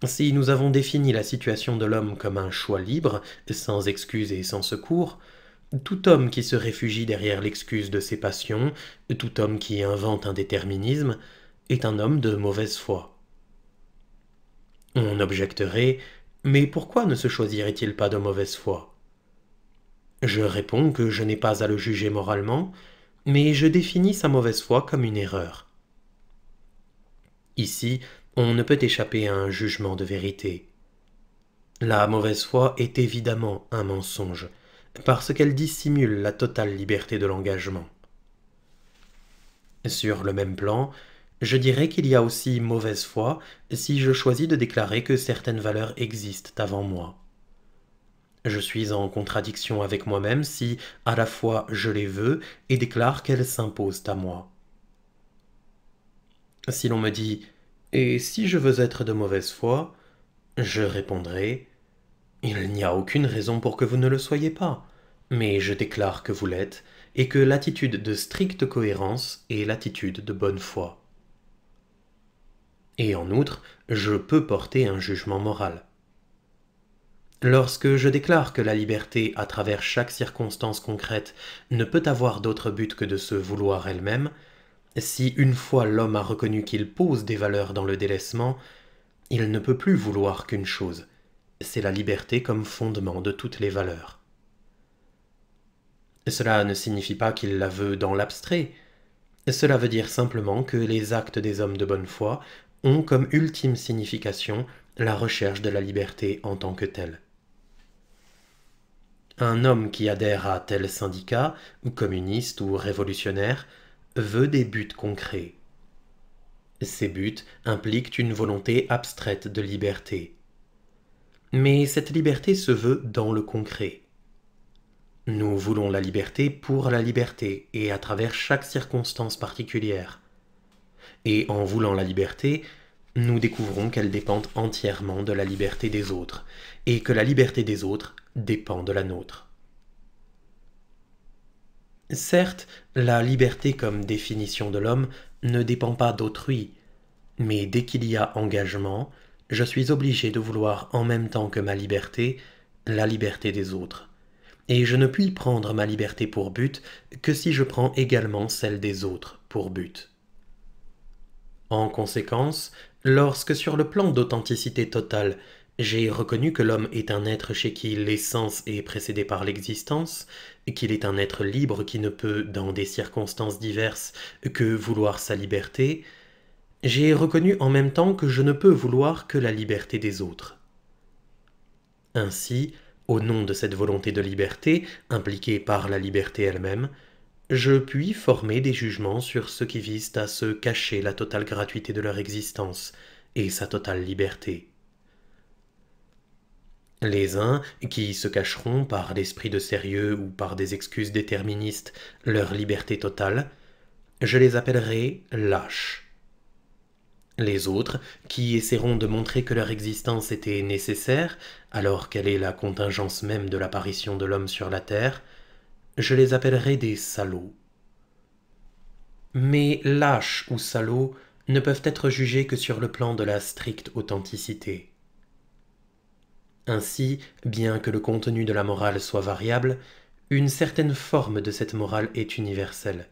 Si nous avons défini la situation de l'homme comme un choix libre, sans excuse et sans secours, tout homme qui se réfugie derrière l'excuse de ses passions, tout homme qui invente un déterminisme, est un homme de mauvaise foi. On objecterait Mais pourquoi ne se choisirait-il pas de mauvaise foi Je réponds que je n'ai pas à le juger moralement, mais je définis sa mauvaise foi comme une erreur. Ici, on ne peut échapper à un jugement de vérité. La mauvaise foi est évidemment un mensonge, parce qu'elle dissimule la totale liberté de l'engagement. Sur le même plan, je dirais qu'il y a aussi mauvaise foi si je choisis de déclarer que certaines valeurs existent avant moi. Je suis en contradiction avec moi-même si à la fois je les veux et déclare qu'elles s'imposent à moi. Si l'on me dit et si je veux être de mauvaise foi, je répondrai Il n'y a aucune raison pour que vous ne le soyez pas, mais je déclare que vous l'êtes, et que l'attitude de stricte cohérence est l'attitude de bonne foi. Et en outre, je peux porter un jugement moral. Lorsque je déclare que la liberté, à travers chaque circonstance concrète, ne peut avoir d'autre but que de se vouloir elle-même, si une fois l'homme a reconnu qu'il pose des valeurs dans le délaissement, il ne peut plus vouloir qu'une chose, c'est la liberté comme fondement de toutes les valeurs. Cela ne signifie pas qu'il la veut dans l'abstrait, cela veut dire simplement que les actes des hommes de bonne foi ont comme ultime signification la recherche de la liberté en tant que telle. Un homme qui adhère à tel syndicat, ou communiste ou révolutionnaire, veut des buts concrets. Ces buts impliquent une volonté abstraite de liberté. Mais cette liberté se veut dans le concret. Nous voulons la liberté pour la liberté et à travers chaque circonstance particulière. Et en voulant la liberté, nous découvrons qu'elle dépend entièrement de la liberté des autres, et que la liberté des autres dépend de la nôtre. Certes, la liberté comme définition de l'homme ne dépend pas d'autrui, mais dès qu'il y a engagement, je suis obligé de vouloir en même temps que ma liberté la liberté des autres. Et je ne puis prendre ma liberté pour but que si je prends également celle des autres pour but. En conséquence, lorsque sur le plan d'authenticité totale, j'ai reconnu que l'homme est un être chez qui l'essence est précédée par l'existence, qu'il est un être libre qui ne peut, dans des circonstances diverses, que vouloir sa liberté. J'ai reconnu en même temps que je ne peux vouloir que la liberté des autres. Ainsi, au nom de cette volonté de liberté, impliquée par la liberté elle-même, je puis former des jugements sur ceux qui visent à se cacher la totale gratuité de leur existence et sa totale liberté. Les uns, qui se cacheront par l'esprit de sérieux ou par des excuses déterministes leur liberté totale, je les appellerai lâches. Les autres, qui essaieront de montrer que leur existence était nécessaire, alors qu'elle est la contingence même de l'apparition de l'homme sur la terre, je les appellerai des salauds. Mais lâches ou salauds ne peuvent être jugés que sur le plan de la stricte authenticité. Ainsi, bien que le contenu de la morale soit variable, une certaine forme de cette morale est universelle.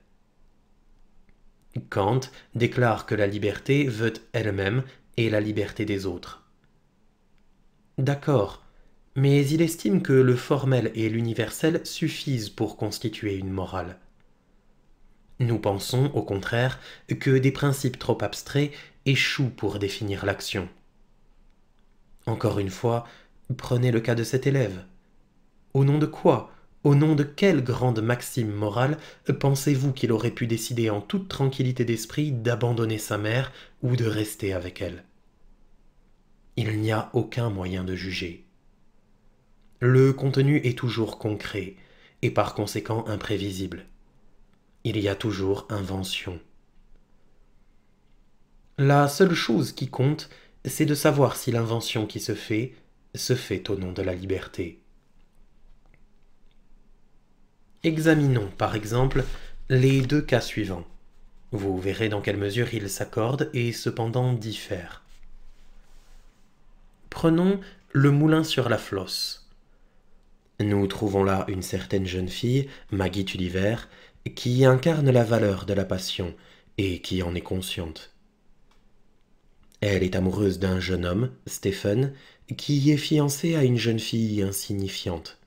Kant déclare que la liberté veut elle-même et la liberté des autres. D'accord, mais il estime que le formel et l'universel suffisent pour constituer une morale. Nous pensons, au contraire, que des principes trop abstraits échouent pour définir l'action. Encore une fois, Prenez le cas de cet élève. Au nom de quoi, au nom de quelle grande maxime morale pensez-vous qu'il aurait pu décider en toute tranquillité d'esprit d'abandonner sa mère ou de rester avec elle Il n'y a aucun moyen de juger. Le contenu est toujours concret et par conséquent imprévisible. Il y a toujours invention. La seule chose qui compte, c'est de savoir si l'invention qui se fait se fait au nom de la liberté. Examinons par exemple les deux cas suivants. Vous verrez dans quelle mesure ils s'accordent et cependant diffèrent. Prenons le moulin sur la flosse. Nous trouvons là une certaine jeune fille, Maggie Tulliver, qui incarne la valeur de la passion et qui en est consciente. Elle est amoureuse d'un jeune homme, Stephen, qui est fiancé à une jeune fille insignifiante.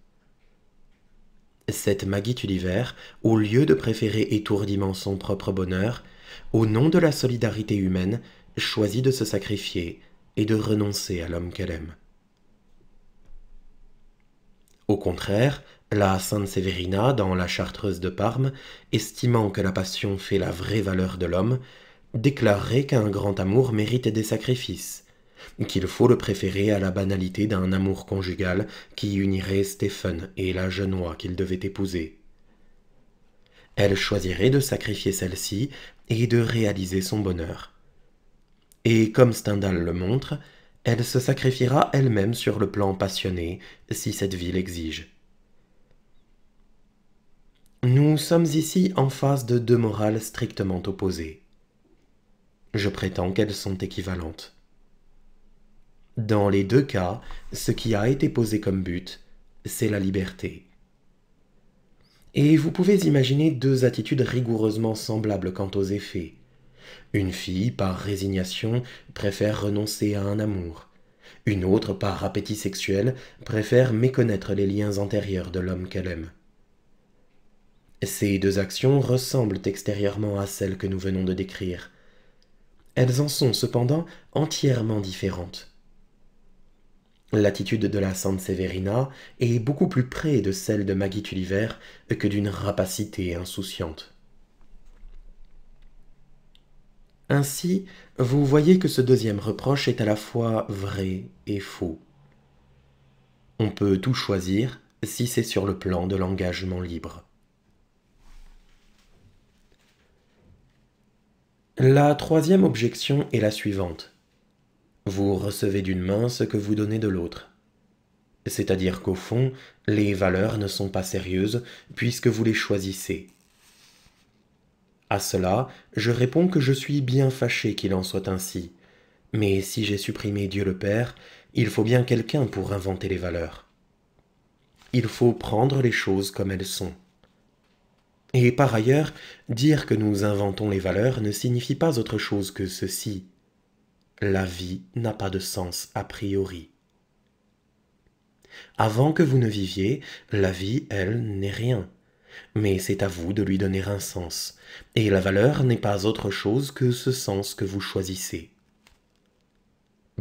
Cette Maggie univers, au lieu de préférer étourdiment son propre bonheur, au nom de la solidarité humaine, choisit de se sacrifier et de renoncer à l'homme qu'elle aime. Au contraire, la Sainte séverina dans La Chartreuse de Parme, estimant que la passion fait la vraie valeur de l'homme, déclarait qu'un grand amour mérite des sacrifices, qu'il faut le préférer à la banalité d'un amour conjugal qui unirait Stephen et la Genoa qu'il devait épouser. Elle choisirait de sacrifier celle-ci et de réaliser son bonheur. Et comme Stendhal le montre, elle se sacrifiera elle-même sur le plan passionné, si cette vie l'exige. Nous sommes ici en face de deux morales strictement opposées. Je prétends qu'elles sont équivalentes. Dans les deux cas, ce qui a été posé comme but, c'est la liberté. Et vous pouvez imaginer deux attitudes rigoureusement semblables quant aux effets. Une fille, par résignation, préfère renoncer à un amour. Une autre, par appétit sexuel, préfère méconnaître les liens antérieurs de l'homme qu'elle aime. Ces deux actions ressemblent extérieurement à celles que nous venons de décrire. Elles en sont cependant entièrement différentes. L'attitude de la Sanseverina est beaucoup plus près de celle de Maggie Tulliver que d'une rapacité insouciante. Ainsi, vous voyez que ce deuxième reproche est à la fois vrai et faux. On peut tout choisir si c'est sur le plan de l'engagement libre. La troisième objection est la suivante. Vous recevez d'une main ce que vous donnez de l'autre. C'est-à-dire qu'au fond, les valeurs ne sont pas sérieuses puisque vous les choisissez. À cela, je réponds que je suis bien fâché qu'il en soit ainsi. Mais si j'ai supprimé Dieu le Père, il faut bien quelqu'un pour inventer les valeurs. Il faut prendre les choses comme elles sont. Et par ailleurs, dire que nous inventons les valeurs ne signifie pas autre chose que ceci la vie n'a pas de sens a priori. Avant que vous ne viviez, la vie, elle, n'est rien. Mais c'est à vous de lui donner un sens, et la valeur n'est pas autre chose que ce sens que vous choisissez.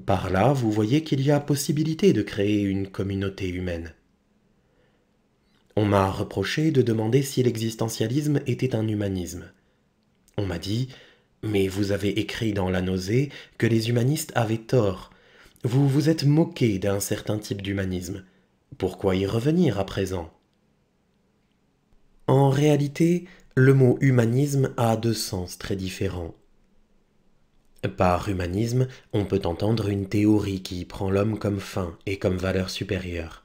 Par là, vous voyez qu'il y a possibilité de créer une communauté humaine. On m'a reproché de demander si l'existentialisme était un humanisme. On m'a dit mais vous avez écrit dans La nausée que les humanistes avaient tort. Vous vous êtes moqué d'un certain type d'humanisme. Pourquoi y revenir à présent En réalité, le mot humanisme a deux sens très différents. Par humanisme, on peut entendre une théorie qui prend l'homme comme fin et comme valeur supérieure.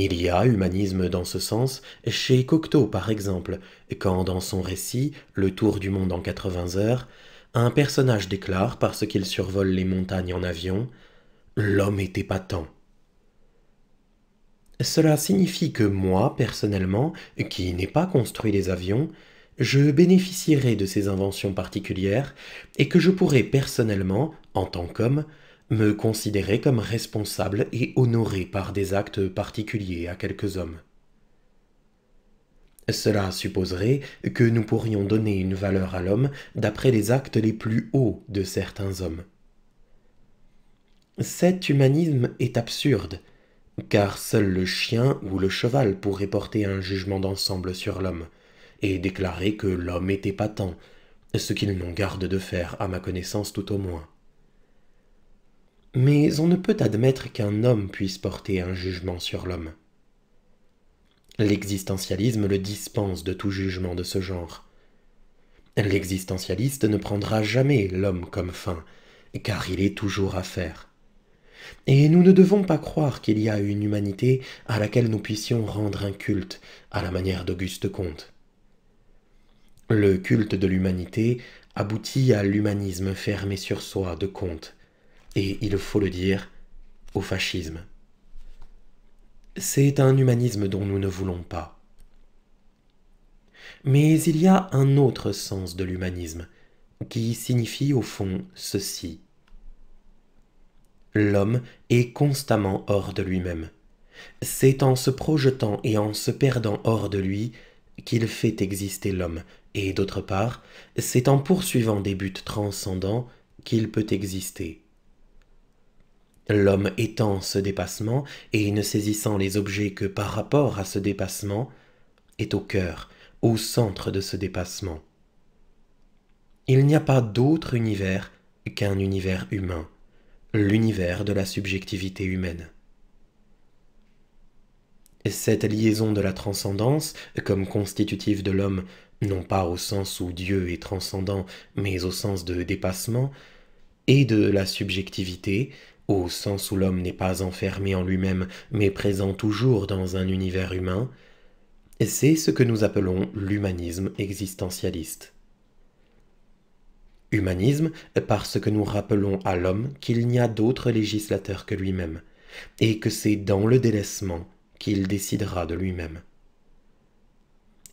Il y a humanisme dans ce sens chez Cocteau par exemple, quand dans son récit Le Tour du monde en 80 heures, un personnage déclare parce qu'il survole les montagnes en avion L'homme pas tant ». Cela signifie que moi, personnellement, qui n'ai pas construit les avions, je bénéficierai de ces inventions particulières et que je pourrai personnellement, en tant qu'homme, me considérer comme responsable et honoré par des actes particuliers à quelques hommes. Cela supposerait que nous pourrions donner une valeur à l'homme d'après les actes les plus hauts de certains hommes. Cet humanisme est absurde, car seul le chien ou le cheval pourrait porter un jugement d'ensemble sur l'homme, et déclarer que l'homme était patent, ce qu'ils n'ont garde de faire à ma connaissance tout au moins. Mais on ne peut admettre qu'un homme puisse porter un jugement sur l'homme. L'existentialisme le dispense de tout jugement de ce genre. L'existentialiste ne prendra jamais l'homme comme fin, car il est toujours à faire. Et nous ne devons pas croire qu'il y a une humanité à laquelle nous puissions rendre un culte, à la manière d'Auguste Comte. Le culte de l'humanité aboutit à l'humanisme fermé sur soi de Comte, et il faut le dire, au fascisme. C'est un humanisme dont nous ne voulons pas. Mais il y a un autre sens de l'humanisme, qui signifie au fond ceci. L'homme est constamment hors de lui-même. C'est en se projetant et en se perdant hors de lui qu'il fait exister l'homme, et d'autre part, c'est en poursuivant des buts transcendants qu'il peut exister. L'homme étant ce dépassement et ne saisissant les objets que par rapport à ce dépassement, est au cœur, au centre de ce dépassement. Il n'y a pas d'autre univers qu'un univers humain, l'univers de la subjectivité humaine. Cette liaison de la transcendance, comme constitutive de l'homme, non pas au sens où Dieu est transcendant, mais au sens de dépassement, et de la subjectivité, au sens où l'homme n'est pas enfermé en lui-même, mais présent toujours dans un univers humain, c'est ce que nous appelons l'humanisme existentialiste. Humanisme parce que nous rappelons à l'homme qu'il n'y a d'autre législateur que lui-même, et que c'est dans le délaissement qu'il décidera de lui-même.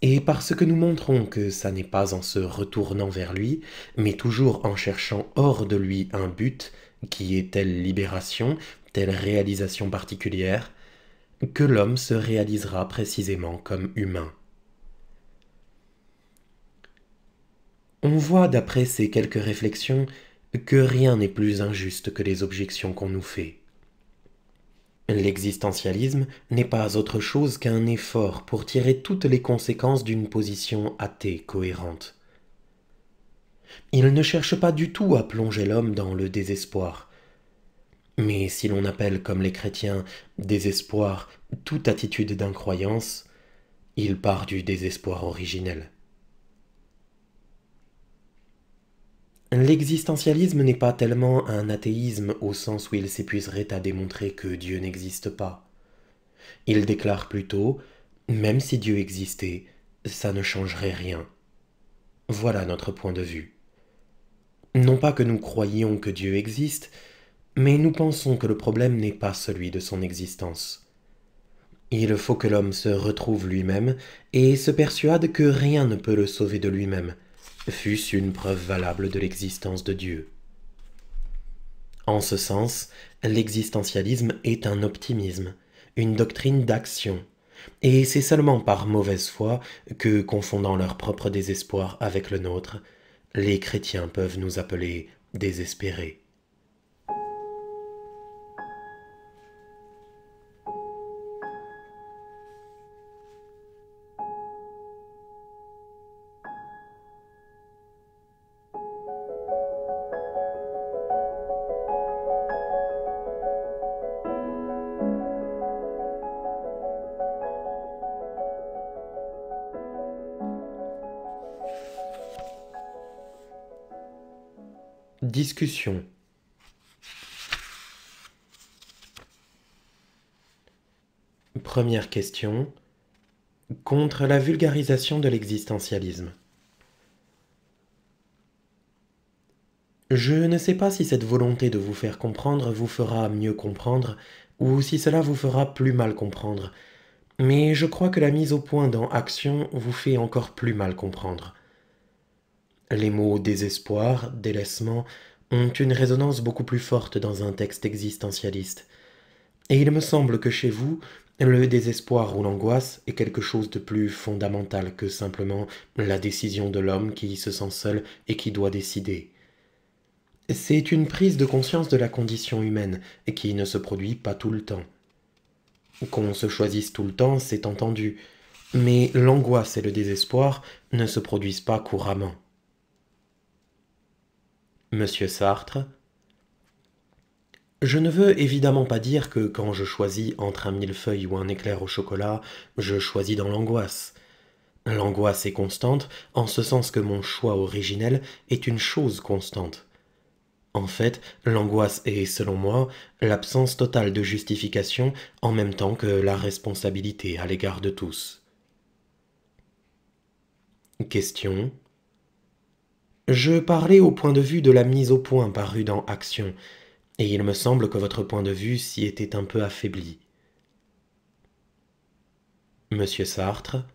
Et parce que nous montrons que ça n'est pas en se retournant vers lui, mais toujours en cherchant hors de lui un but qui est telle libération, telle réalisation particulière, que l'homme se réalisera précisément comme humain. On voit d'après ces quelques réflexions que rien n'est plus injuste que les objections qu'on nous fait. L'existentialisme n'est pas autre chose qu'un effort pour tirer toutes les conséquences d'une position athée cohérente. Il ne cherche pas du tout à plonger l'homme dans le désespoir. Mais si l'on appelle comme les chrétiens désespoir toute attitude d'incroyance, il part du désespoir originel. L'existentialisme n'est pas tellement un athéisme au sens où il s'épuiserait à démontrer que Dieu n'existe pas. Il déclare plutôt Même si Dieu existait, ça ne changerait rien. Voilà notre point de vue. Non pas que nous croyions que Dieu existe, mais nous pensons que le problème n'est pas celui de son existence. Il faut que l'homme se retrouve lui-même et se persuade que rien ne peut le sauver de lui-même, fût-ce une preuve valable de l'existence de Dieu. En ce sens, l'existentialisme est un optimisme, une doctrine d'action, et c'est seulement par mauvaise foi que, confondant leur propre désespoir avec le nôtre, les chrétiens peuvent nous appeler désespérés, discussion. Première question. Contre la vulgarisation de l'existentialisme. Je ne sais pas si cette volonté de vous faire comprendre vous fera mieux comprendre ou si cela vous fera plus mal comprendre, mais je crois que la mise au point dans Action vous fait encore plus mal comprendre. Les mots désespoir, délaissement, ont une résonance beaucoup plus forte dans un texte existentialiste. Et il me semble que chez vous, le désespoir ou l'angoisse est quelque chose de plus fondamental que simplement la décision de l'homme qui se sent seul et qui doit décider. C'est une prise de conscience de la condition humaine qui ne se produit pas tout le temps. Qu'on se choisisse tout le temps, c'est entendu, mais l'angoisse et le désespoir ne se produisent pas couramment. Monsieur Sartre. Je ne veux évidemment pas dire que quand je choisis entre un millefeuille ou un éclair au chocolat, je choisis dans l'angoisse. L'angoisse est constante, en ce sens que mon choix originel est une chose constante. En fait, l'angoisse est, selon moi, l'absence totale de justification en même temps que la responsabilité à l'égard de tous. Question je parlais au point de vue de la mise au point parue dans Action, et il me semble que votre point de vue s'y était un peu affaibli. Monsieur Sartre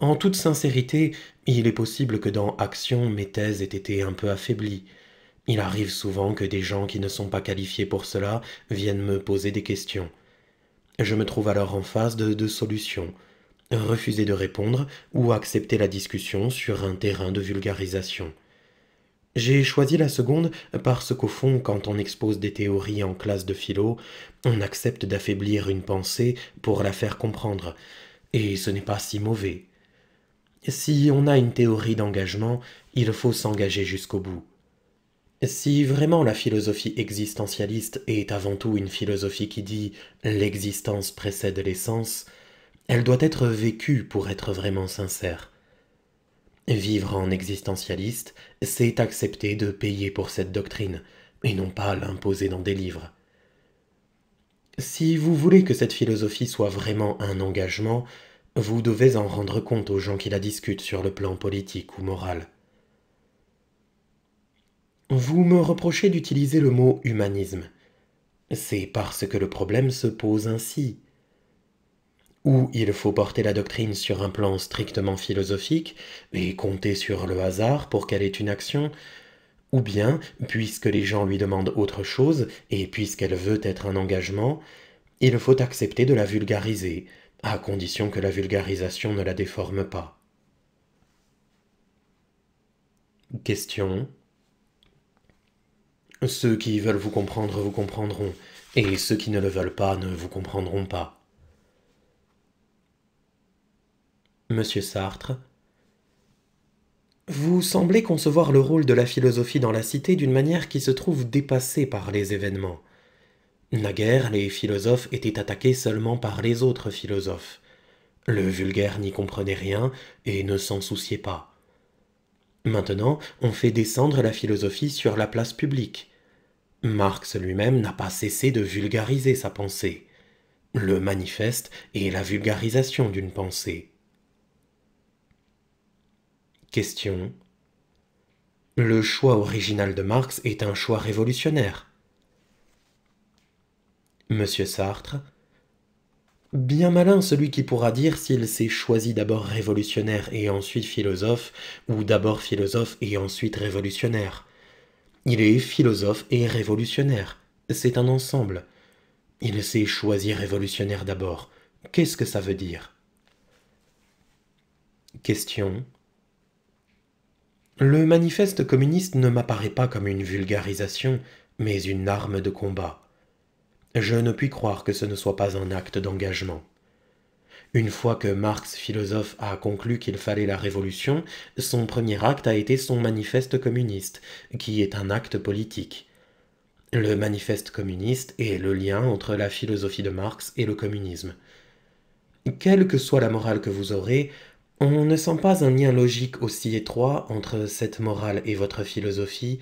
En toute sincérité, il est possible que dans Action mes thèses aient été un peu affaiblies. Il arrive souvent que des gens qui ne sont pas qualifiés pour cela viennent me poser des questions. Je me trouve alors en face de deux solutions refuser de répondre ou accepter la discussion sur un terrain de vulgarisation. J'ai choisi la seconde parce qu'au fond, quand on expose des théories en classe de philo, on accepte d'affaiblir une pensée pour la faire comprendre, et ce n'est pas si mauvais. Si on a une théorie d'engagement, il faut s'engager jusqu'au bout. Si vraiment la philosophie existentialiste est avant tout une philosophie qui dit l'existence précède l'essence, elle doit être vécue pour être vraiment sincère. Vivre en existentialiste, c'est accepter de payer pour cette doctrine, et non pas l'imposer dans des livres. Si vous voulez que cette philosophie soit vraiment un engagement, vous devez en rendre compte aux gens qui la discutent sur le plan politique ou moral. Vous me reprochez d'utiliser le mot humanisme. C'est parce que le problème se pose ainsi. Ou il faut porter la doctrine sur un plan strictement philosophique et compter sur le hasard pour qu'elle ait une action, ou bien, puisque les gens lui demandent autre chose et puisqu'elle veut être un engagement, il faut accepter de la vulgariser, à condition que la vulgarisation ne la déforme pas. Question. Ceux qui veulent vous comprendre vous comprendront, et ceux qui ne le veulent pas ne vous comprendront pas. Monsieur Sartre, vous semblez concevoir le rôle de la philosophie dans la cité d'une manière qui se trouve dépassée par les événements. Naguère, les philosophes étaient attaqués seulement par les autres philosophes. Le vulgaire n'y comprenait rien et ne s'en souciait pas. Maintenant, on fait descendre la philosophie sur la place publique. Marx lui-même n'a pas cessé de vulgariser sa pensée. Le manifeste est la vulgarisation d'une pensée. Question. Le choix original de Marx est un choix révolutionnaire. Monsieur Sartre. Bien malin celui qui pourra dire s'il s'est choisi d'abord révolutionnaire et ensuite philosophe, ou d'abord philosophe et ensuite révolutionnaire. Il est philosophe et révolutionnaire. C'est un ensemble. Il s'est choisi révolutionnaire d'abord. Qu'est-ce que ça veut dire Question. Le manifeste communiste ne m'apparaît pas comme une vulgarisation, mais une arme de combat. Je ne puis croire que ce ne soit pas un acte d'engagement. Une fois que Marx, philosophe, a conclu qu'il fallait la révolution, son premier acte a été son manifeste communiste, qui est un acte politique. Le manifeste communiste est le lien entre la philosophie de Marx et le communisme. Quelle que soit la morale que vous aurez, on ne sent pas un lien logique aussi étroit entre cette morale et votre philosophie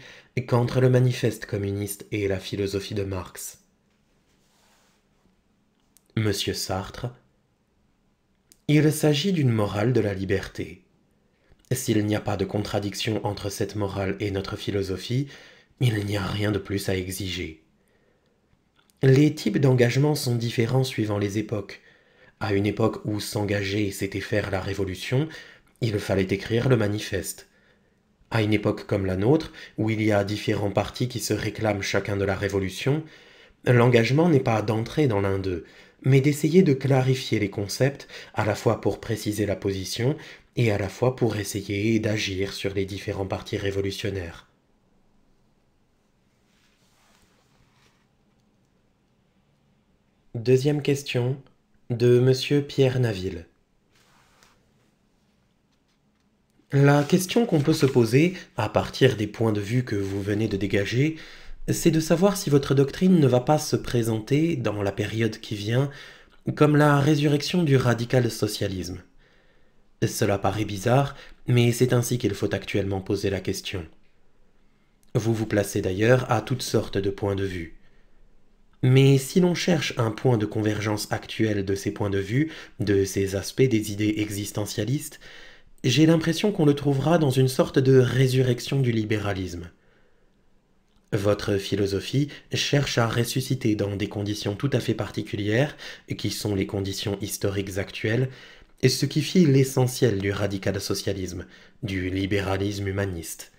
qu'entre le manifeste communiste et la philosophie de Marx. Monsieur Sartre, il s'agit d'une morale de la liberté. S'il n'y a pas de contradiction entre cette morale et notre philosophie, il n'y a rien de plus à exiger. Les types d'engagement sont différents suivant les époques. À une époque où s'engager, c'était faire la révolution, il fallait écrire le manifeste. À une époque comme la nôtre, où il y a différents partis qui se réclament chacun de la révolution, l'engagement n'est pas d'entrer dans l'un d'eux, mais d'essayer de clarifier les concepts, à la fois pour préciser la position et à la fois pour essayer d'agir sur les différents partis révolutionnaires. Deuxième question, de M. Pierre Naville. La question qu'on peut se poser, à partir des points de vue que vous venez de dégager, c'est de savoir si votre doctrine ne va pas se présenter, dans la période qui vient, comme la résurrection du radical socialisme. Cela paraît bizarre, mais c'est ainsi qu'il faut actuellement poser la question. Vous vous placez d'ailleurs à toutes sortes de points de vue. Mais si l'on cherche un point de convergence actuel de ces points de vue, de ces aspects des idées existentialistes, j'ai l'impression qu'on le trouvera dans une sorte de résurrection du libéralisme. Votre philosophie cherche à ressusciter dans des conditions tout à fait particulières, qui sont les conditions historiques actuelles, ce qui fit l'essentiel du radical socialisme, du libéralisme humaniste.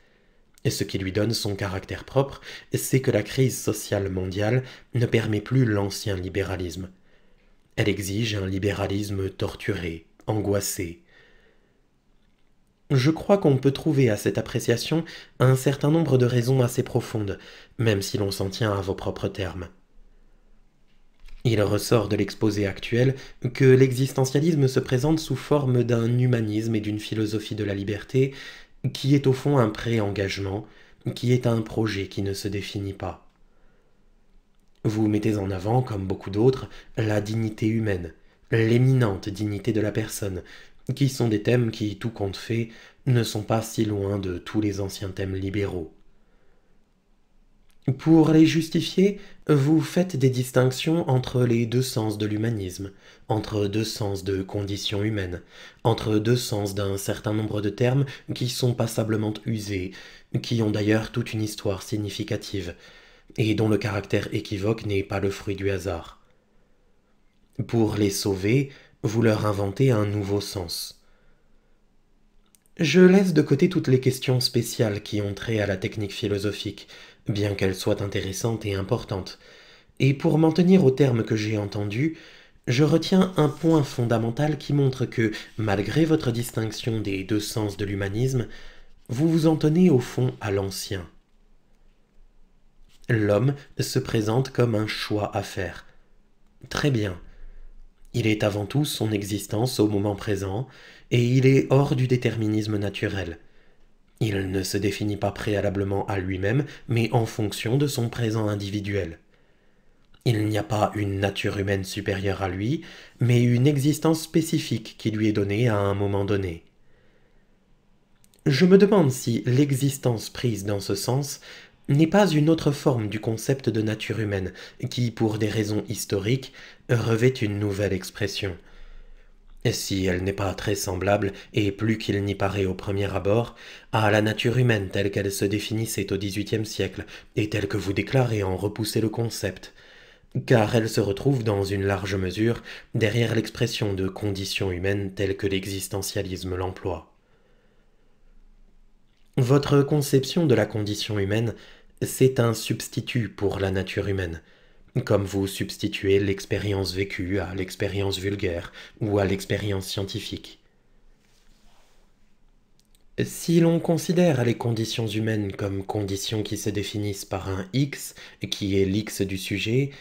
Et ce qui lui donne son caractère propre, c'est que la crise sociale mondiale ne permet plus l'ancien libéralisme. Elle exige un libéralisme torturé, angoissé. Je crois qu'on peut trouver à cette appréciation un certain nombre de raisons assez profondes, même si l'on s'en tient à vos propres termes. Il ressort de l'exposé actuel que l'existentialisme se présente sous forme d'un humanisme et d'une philosophie de la liberté qui est au fond un pré-engagement, qui est un projet qui ne se définit pas. Vous mettez en avant, comme beaucoup d'autres, la dignité humaine, l'éminente dignité de la personne, qui sont des thèmes qui, tout compte fait, ne sont pas si loin de tous les anciens thèmes libéraux. Pour les justifier, vous faites des distinctions entre les deux sens de l'humanisme, entre deux sens de conditions humaines, entre deux sens d'un certain nombre de termes qui sont passablement usés, qui ont d'ailleurs toute une histoire significative, et dont le caractère équivoque n'est pas le fruit du hasard. Pour les sauver, vous leur inventez un nouveau sens. Je laisse de côté toutes les questions spéciales qui ont trait à la technique philosophique, bien qu'elles soient intéressantes et importantes. Et pour m'en tenir aux termes que j'ai entendus, je retiens un point fondamental qui montre que, malgré votre distinction des deux sens de l'humanisme, vous vous en tenez au fond à l'ancien. L'homme se présente comme un choix à faire. Très bien. Il est avant tout son existence au moment présent, et il est hors du déterminisme naturel. Il ne se définit pas préalablement à lui-même, mais en fonction de son présent individuel. Il n'y a pas une nature humaine supérieure à lui, mais une existence spécifique qui lui est donnée à un moment donné. Je me demande si l'existence prise dans ce sens n'est pas une autre forme du concept de nature humaine, qui, pour des raisons historiques, revêt une nouvelle expression. Si elle n'est pas très semblable, et plus qu'il n'y paraît au premier abord, à la nature humaine telle qu'elle se définissait au XVIIIe siècle, et telle que vous déclarez en repousser le concept, car elle se retrouve dans une large mesure derrière l'expression de conditions humaines telle que l'existentialisme l'emploie. Votre conception de la condition humaine c'est un substitut pour la nature humaine, comme vous substituez l'expérience vécue à l'expérience vulgaire ou à l'expérience scientifique. Si l'on considère les conditions humaines comme conditions qui se définissent par un X, qui est l'X du sujet,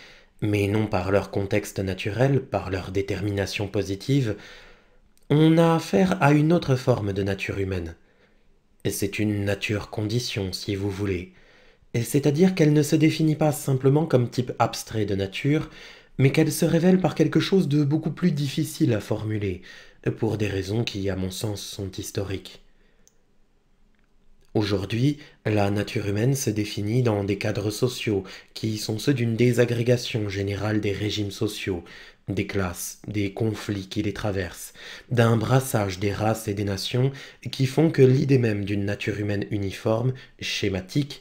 mais non par leur contexte naturel, par leur détermination positive, on a affaire à une autre forme de nature humaine. C'est une nature condition, si vous voulez, c'est-à-dire qu'elle ne se définit pas simplement comme type abstrait de nature, mais qu'elle se révèle par quelque chose de beaucoup plus difficile à formuler, pour des raisons qui, à mon sens, sont historiques. Aujourd'hui, la nature humaine se définit dans des cadres sociaux qui sont ceux d'une désagrégation générale des régimes sociaux, des classes, des conflits qui les traversent, d'un brassage des races et des nations qui font que l'idée même d'une nature humaine uniforme, schématique,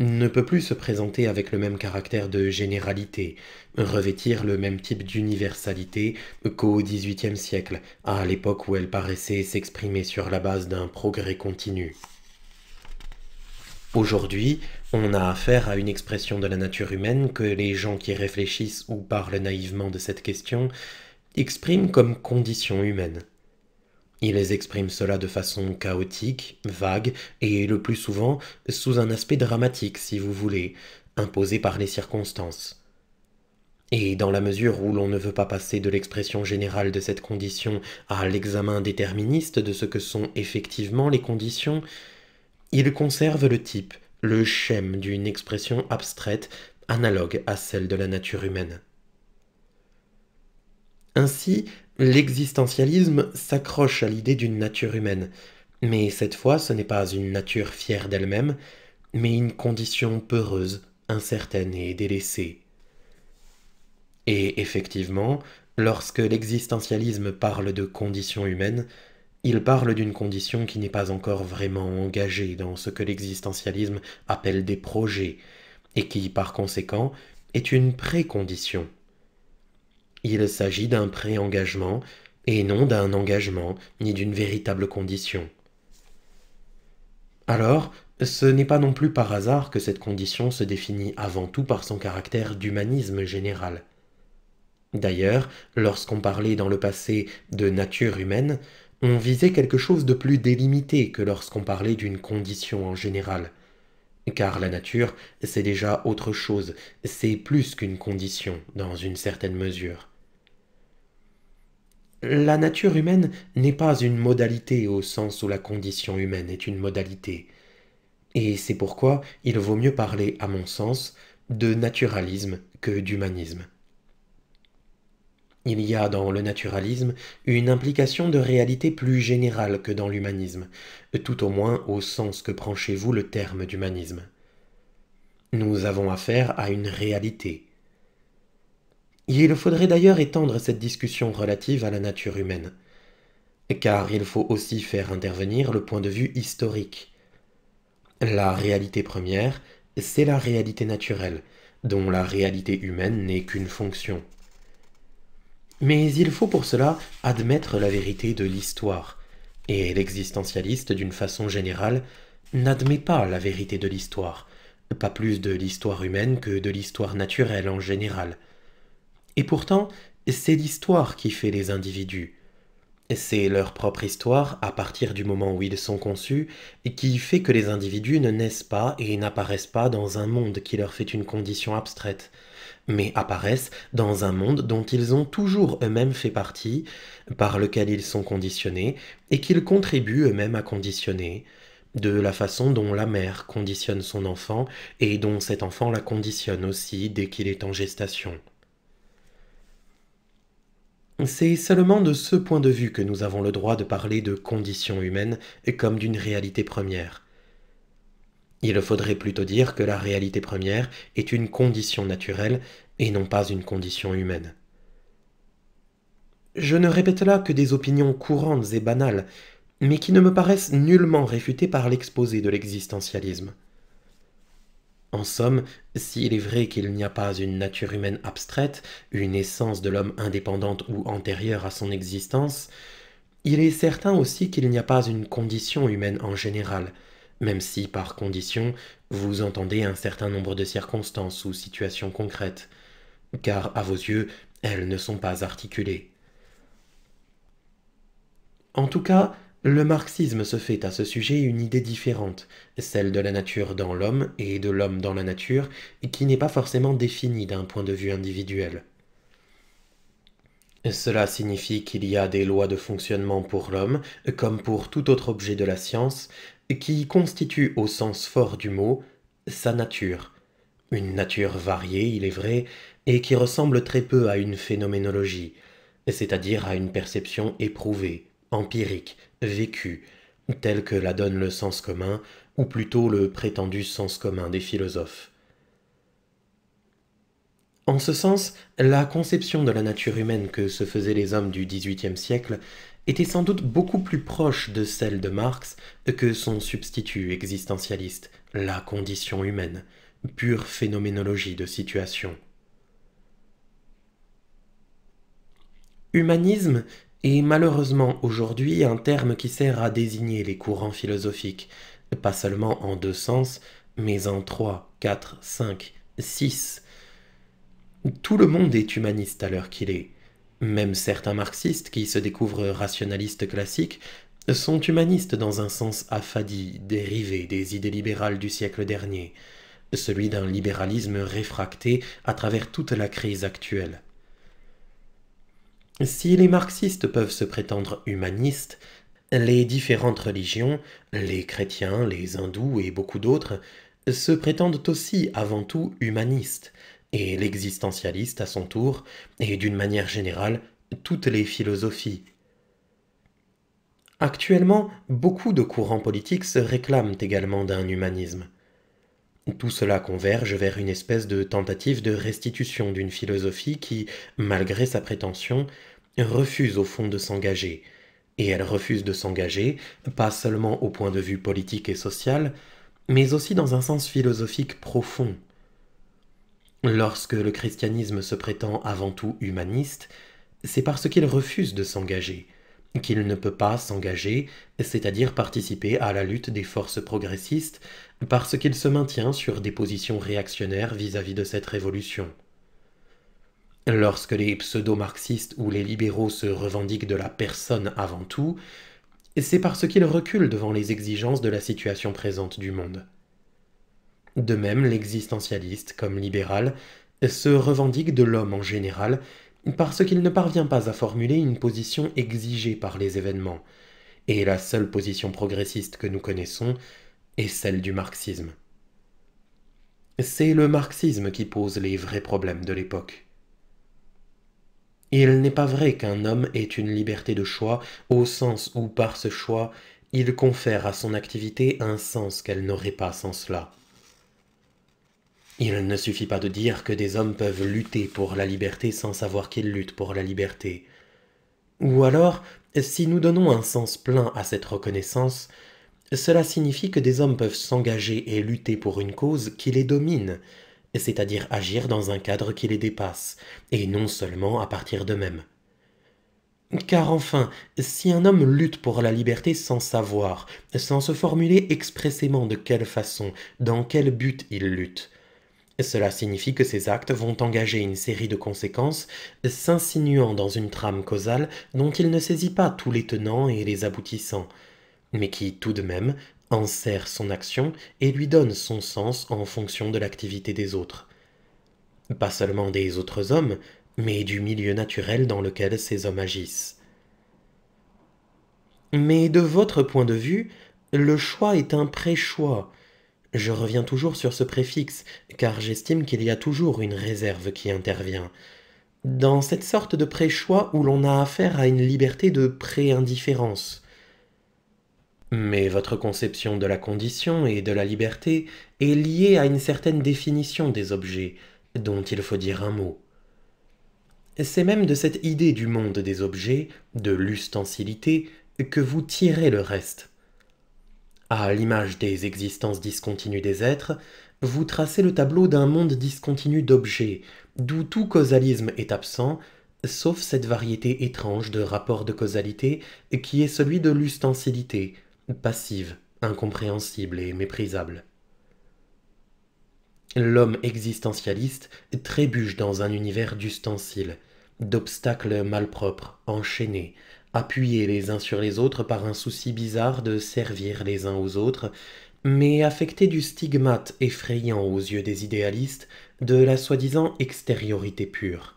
ne peut plus se présenter avec le même caractère de généralité, revêtir le même type d'universalité qu'au XVIIIe siècle, à l'époque où elle paraissait s'exprimer sur la base d'un progrès continu. Aujourd'hui, on a affaire à une expression de la nature humaine que les gens qui réfléchissent ou parlent naïvement de cette question expriment comme condition humaine. Ils expriment cela de façon chaotique, vague et le plus souvent sous un aspect dramatique, si vous voulez, imposé par les circonstances. Et dans la mesure où l'on ne veut pas passer de l'expression générale de cette condition à l'examen déterministe de ce que sont effectivement les conditions, ils conservent le type, le schème d'une expression abstraite analogue à celle de la nature humaine. Ainsi, L'existentialisme s'accroche à l'idée d'une nature humaine, mais cette fois ce n'est pas une nature fière d'elle-même, mais une condition peureuse, incertaine et délaissée. Et effectivement, lorsque l'existentialisme parle de condition humaine, il parle d'une condition qui n'est pas encore vraiment engagée dans ce que l'existentialisme appelle des projets, et qui, par conséquent, est une précondition il s'agit d'un pré-engagement et non d'un engagement ni d'une véritable condition. Alors, ce n'est pas non plus par hasard que cette condition se définit avant tout par son caractère d'humanisme général. D'ailleurs, lorsqu'on parlait dans le passé de nature humaine, on visait quelque chose de plus délimité que lorsqu'on parlait d'une condition en général. Car la nature, c'est déjà autre chose, c'est plus qu'une condition, dans une certaine mesure. La nature humaine n'est pas une modalité au sens où la condition humaine est une modalité. Et c'est pourquoi il vaut mieux parler, à mon sens, de naturalisme que d'humanisme. Il y a dans le naturalisme une implication de réalité plus générale que dans l'humanisme, tout au moins au sens que prend chez vous le terme d'humanisme. Nous avons affaire à une réalité, il faudrait d'ailleurs étendre cette discussion relative à la nature humaine, car il faut aussi faire intervenir le point de vue historique. La réalité première, c'est la réalité naturelle, dont la réalité humaine n'est qu'une fonction. Mais il faut pour cela admettre la vérité de l'histoire, et l'existentialiste d'une façon générale n'admet pas la vérité de l'histoire, pas plus de l'histoire humaine que de l'histoire naturelle en général. Et pourtant, c'est l'histoire qui fait les individus. C'est leur propre histoire, à partir du moment où ils sont conçus, qui fait que les individus ne naissent pas et n'apparaissent pas dans un monde qui leur fait une condition abstraite, mais apparaissent dans un monde dont ils ont toujours eux-mêmes fait partie, par lequel ils sont conditionnés, et qu'ils contribuent eux-mêmes à conditionner, de la façon dont la mère conditionne son enfant et dont cet enfant la conditionne aussi dès qu'il est en gestation. C'est seulement de ce point de vue que nous avons le droit de parler de condition humaine comme d'une réalité première. Il faudrait plutôt dire que la réalité première est une condition naturelle et non pas une condition humaine. Je ne répète là que des opinions courantes et banales, mais qui ne me paraissent nullement réfutées par l'exposé de l'existentialisme. En somme, s'il est vrai qu'il n'y a pas une nature humaine abstraite, une essence de l'homme indépendante ou antérieure à son existence, il est certain aussi qu'il n'y a pas une condition humaine en général, même si par condition vous entendez un certain nombre de circonstances ou situations concrètes, car à vos yeux, elles ne sont pas articulées. En tout cas, le marxisme se fait à ce sujet une idée différente, celle de la nature dans l'homme et de l'homme dans la nature, qui n'est pas forcément définie d'un point de vue individuel. Cela signifie qu'il y a des lois de fonctionnement pour l'homme, comme pour tout autre objet de la science, qui constituent au sens fort du mot sa nature. Une nature variée, il est vrai, et qui ressemble très peu à une phénoménologie, c'est-à-dire à une perception éprouvée, empirique, vécu, telle que la donne le sens commun, ou plutôt le prétendu sens commun des philosophes. En ce sens, la conception de la nature humaine que se faisaient les hommes du XVIIIe siècle était sans doute beaucoup plus proche de celle de Marx que son substitut existentialiste, la condition humaine, pure phénoménologie de situation. Humanisme et malheureusement aujourd'hui un terme qui sert à désigner les courants philosophiques, pas seulement en deux sens, mais en trois, quatre, cinq, six. Tout le monde est humaniste à l'heure qu'il est. Même certains marxistes qui se découvrent rationalistes classiques sont humanistes dans un sens affadi, dérivé des idées libérales du siècle dernier, celui d'un libéralisme réfracté à travers toute la crise actuelle. Si les marxistes peuvent se prétendre humanistes, les différentes religions, les chrétiens, les hindous et beaucoup d'autres, se prétendent aussi avant tout humanistes, et l'existentialiste à son tour, et d'une manière générale, toutes les philosophies. Actuellement, beaucoup de courants politiques se réclament également d'un humanisme. Tout cela converge vers une espèce de tentative de restitution d'une philosophie qui, malgré sa prétention, refuse au fond de s'engager, et elle refuse de s'engager, pas seulement au point de vue politique et social, mais aussi dans un sens philosophique profond. Lorsque le christianisme se prétend avant tout humaniste, c'est parce qu'il refuse de s'engager, qu'il ne peut pas s'engager, c'est-à-dire participer à la lutte des forces progressistes, parce qu'il se maintient sur des positions réactionnaires vis-à-vis -vis de cette révolution. Lorsque les pseudo-marxistes ou les libéraux se revendiquent de la personne avant tout, c'est parce qu'ils reculent devant les exigences de la situation présente du monde. De même, l'existentialiste, comme libéral, se revendique de l'homme en général parce qu'il ne parvient pas à formuler une position exigée par les événements, et la seule position progressiste que nous connaissons est celle du marxisme. C'est le marxisme qui pose les vrais problèmes de l'époque. Il n'est pas vrai qu'un homme ait une liberté de choix au sens où par ce choix il confère à son activité un sens qu'elle n'aurait pas sans cela. Il ne suffit pas de dire que des hommes peuvent lutter pour la liberté sans savoir qu'ils luttent pour la liberté. Ou alors, si nous donnons un sens plein à cette reconnaissance, cela signifie que des hommes peuvent s'engager et lutter pour une cause qui les domine, c'est-à-dire agir dans un cadre qui les dépasse, et non seulement à partir d'eux-mêmes. Car enfin, si un homme lutte pour la liberté sans savoir, sans se formuler expressément de quelle façon, dans quel but il lutte, cela signifie que ses actes vont engager une série de conséquences, s'insinuant dans une trame causale dont il ne saisit pas tous les tenants et les aboutissants, mais qui, tout de même, sert son action et lui donne son sens en fonction de l'activité des autres. Pas seulement des autres hommes, mais du milieu naturel dans lequel ces hommes agissent. Mais de votre point de vue, le choix est un pré-choix. Je reviens toujours sur ce préfixe, car j'estime qu'il y a toujours une réserve qui intervient. Dans cette sorte de pré-choix où l'on a affaire à une liberté de pré-indifférence. Mais votre conception de la condition et de la liberté est liée à une certaine définition des objets, dont il faut dire un mot. C'est même de cette idée du monde des objets, de l'ustensilité, que vous tirez le reste. À l'image des existences discontinues des êtres, vous tracez le tableau d'un monde discontinu d'objets, d'où tout causalisme est absent, sauf cette variété étrange de rapport de causalité qui est celui de l'ustensilité, passive, incompréhensible et méprisable. L'homme existentialiste trébuche dans un univers d'ustensiles, d'obstacles malpropres, enchaînés, appuyés les uns sur les autres par un souci bizarre de servir les uns aux autres, mais affecté du stigmate effrayant aux yeux des idéalistes de la soi-disant extériorité pure.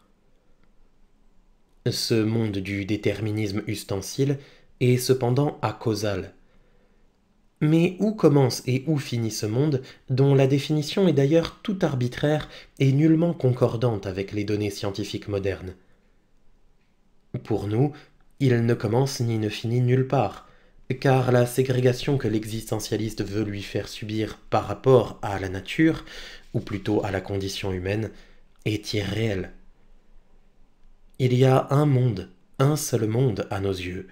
Ce monde du déterminisme ustensile est cependant acausal, mais où commence et où finit ce monde, dont la définition est d'ailleurs tout arbitraire et nullement concordante avec les données scientifiques modernes Pour nous, il ne commence ni ne finit nulle part, car la ségrégation que l'existentialiste veut lui faire subir par rapport à la nature, ou plutôt à la condition humaine, est irréelle. Il y a un monde, un seul monde à nos yeux,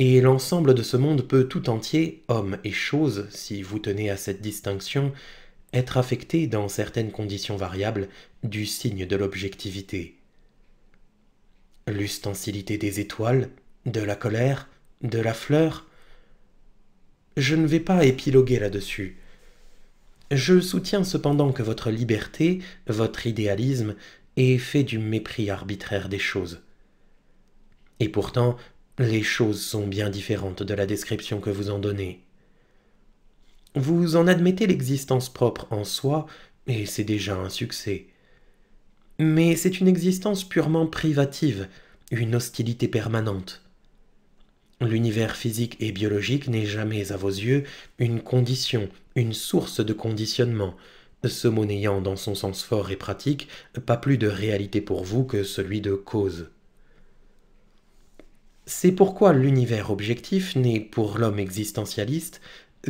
et l'ensemble de ce monde peut tout entier, homme et chose, si vous tenez à cette distinction, être affecté dans certaines conditions variables du signe de l'objectivité. L'ustensilité des étoiles, de la colère, de la fleur. Je ne vais pas épiloguer là-dessus. Je soutiens cependant que votre liberté, votre idéalisme, est fait du mépris arbitraire des choses. Et pourtant, les choses sont bien différentes de la description que vous en donnez. Vous en admettez l'existence propre en soi, et c'est déjà un succès. Mais c'est une existence purement privative, une hostilité permanente. L'univers physique et biologique n'est jamais à vos yeux une condition, une source de conditionnement, ce mot n'ayant dans son sens fort et pratique pas plus de réalité pour vous que celui de cause. C'est pourquoi l'univers objectif n'est pour l'homme existentialiste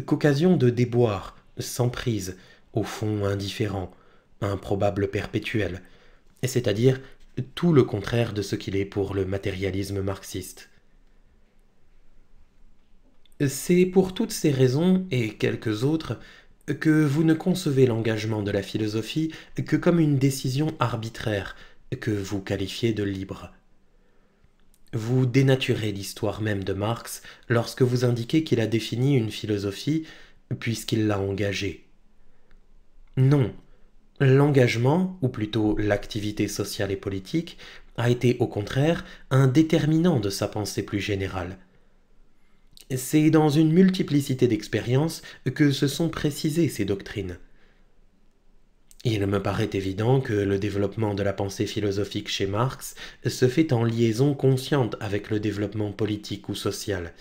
qu'occasion de déboire, sans prise, au fond indifférent, improbable perpétuel, c'est-à-dire tout le contraire de ce qu'il est pour le matérialisme marxiste. C'est pour toutes ces raisons et quelques autres que vous ne concevez l'engagement de la philosophie que comme une décision arbitraire que vous qualifiez de libre. Vous dénaturez l'histoire même de Marx lorsque vous indiquez qu'il a défini une philosophie puisqu'il l'a engagée. Non, l'engagement, ou plutôt l'activité sociale et politique, a été au contraire un déterminant de sa pensée plus générale. C'est dans une multiplicité d'expériences que se sont précisées ces doctrines. Il me paraît évident que le développement de la pensée philosophique chez Marx se fait en liaison consciente avec le développement politique ou social.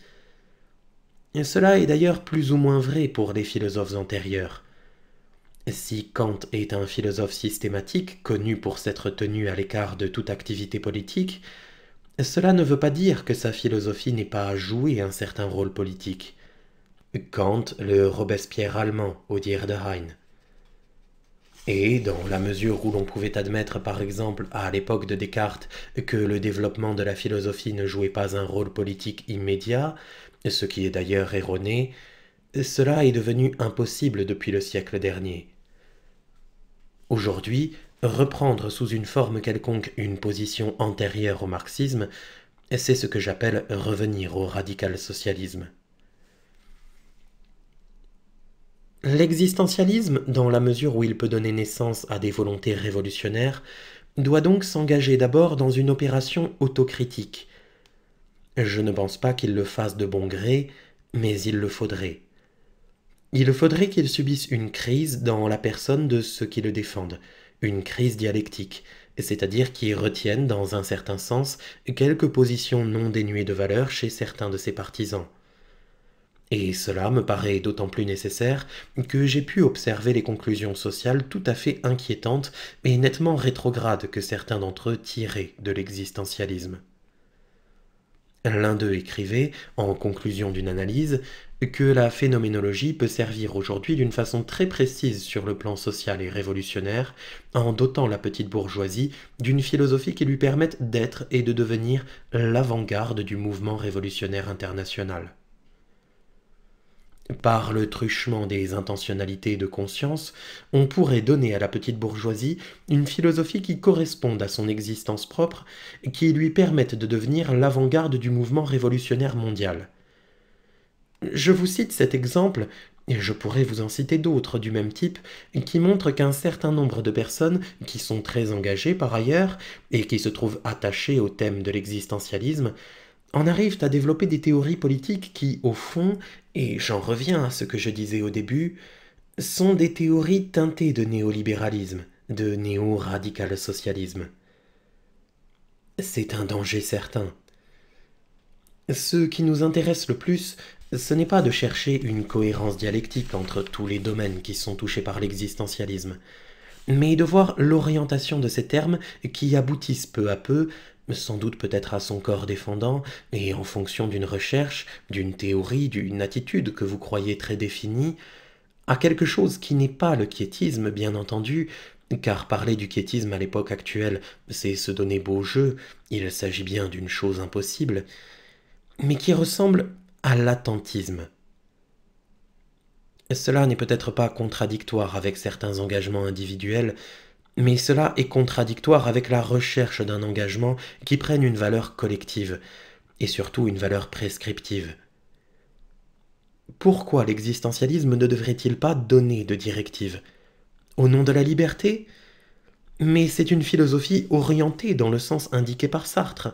cela est d'ailleurs plus ou moins vrai pour les philosophes antérieurs. Si Kant est un philosophe systématique, connu pour s'être tenu à l'écart de toute activité politique, cela ne veut pas dire que sa philosophie n'ait pas joué un certain rôle politique. Kant, le Robespierre allemand, au dire de Heine. Et dans la mesure où l'on pouvait admettre par exemple à l'époque de Descartes que le développement de la philosophie ne jouait pas un rôle politique immédiat, ce qui est d'ailleurs erroné, cela est devenu impossible depuis le siècle dernier. Aujourd'hui, reprendre sous une forme quelconque une position antérieure au marxisme, c'est ce que j'appelle revenir au radical socialisme. L'existentialisme, dans la mesure où il peut donner naissance à des volontés révolutionnaires, doit donc s'engager d'abord dans une opération autocritique. Je ne pense pas qu'il le fasse de bon gré, mais il le faudrait. Il faudrait qu'il subisse une crise dans la personne de ceux qui le défendent, une crise dialectique, c'est-à-dire qu'ils retiennent dans un certain sens quelques positions non dénuées de valeur chez certains de ses partisans. Et cela me paraît d'autant plus nécessaire que j'ai pu observer les conclusions sociales tout à fait inquiétantes et nettement rétrogrades que certains d'entre eux tiraient de l'existentialisme. L'un d'eux écrivait, en conclusion d'une analyse, que la phénoménologie peut servir aujourd'hui d'une façon très précise sur le plan social et révolutionnaire, en dotant la petite bourgeoisie d'une philosophie qui lui permette d'être et de devenir l'avant-garde du mouvement révolutionnaire international. Par le truchement des intentionnalités de conscience, on pourrait donner à la petite bourgeoisie une philosophie qui corresponde à son existence propre, qui lui permette de devenir l'avant-garde du mouvement révolutionnaire mondial. Je vous cite cet exemple, et je pourrais vous en citer d'autres du même type, qui montrent qu'un certain nombre de personnes, qui sont très engagées par ailleurs, et qui se trouvent attachées au thème de l'existentialisme, on arrivent à développer des théories politiques qui, au fond, et j'en reviens à ce que je disais au début, sont des théories teintées de néolibéralisme, de néo-radical socialisme. C'est un danger certain. Ce qui nous intéresse le plus, ce n'est pas de chercher une cohérence dialectique entre tous les domaines qui sont touchés par l'existentialisme, mais de voir l'orientation de ces termes qui aboutissent peu à peu sans doute peut-être à son corps défendant, et en fonction d'une recherche, d'une théorie, d'une attitude que vous croyez très définie, à quelque chose qui n'est pas le quiétisme, bien entendu, car parler du quiétisme à l'époque actuelle, c'est se donner beau jeu, il s'agit bien d'une chose impossible, mais qui ressemble à l'attentisme. Cela n'est peut-être pas contradictoire avec certains engagements individuels, mais cela est contradictoire avec la recherche d'un engagement qui prenne une valeur collective, et surtout une valeur prescriptive. Pourquoi l'existentialisme ne devrait-il pas donner de directives Au nom de la liberté Mais c'est une philosophie orientée dans le sens indiqué par Sartre.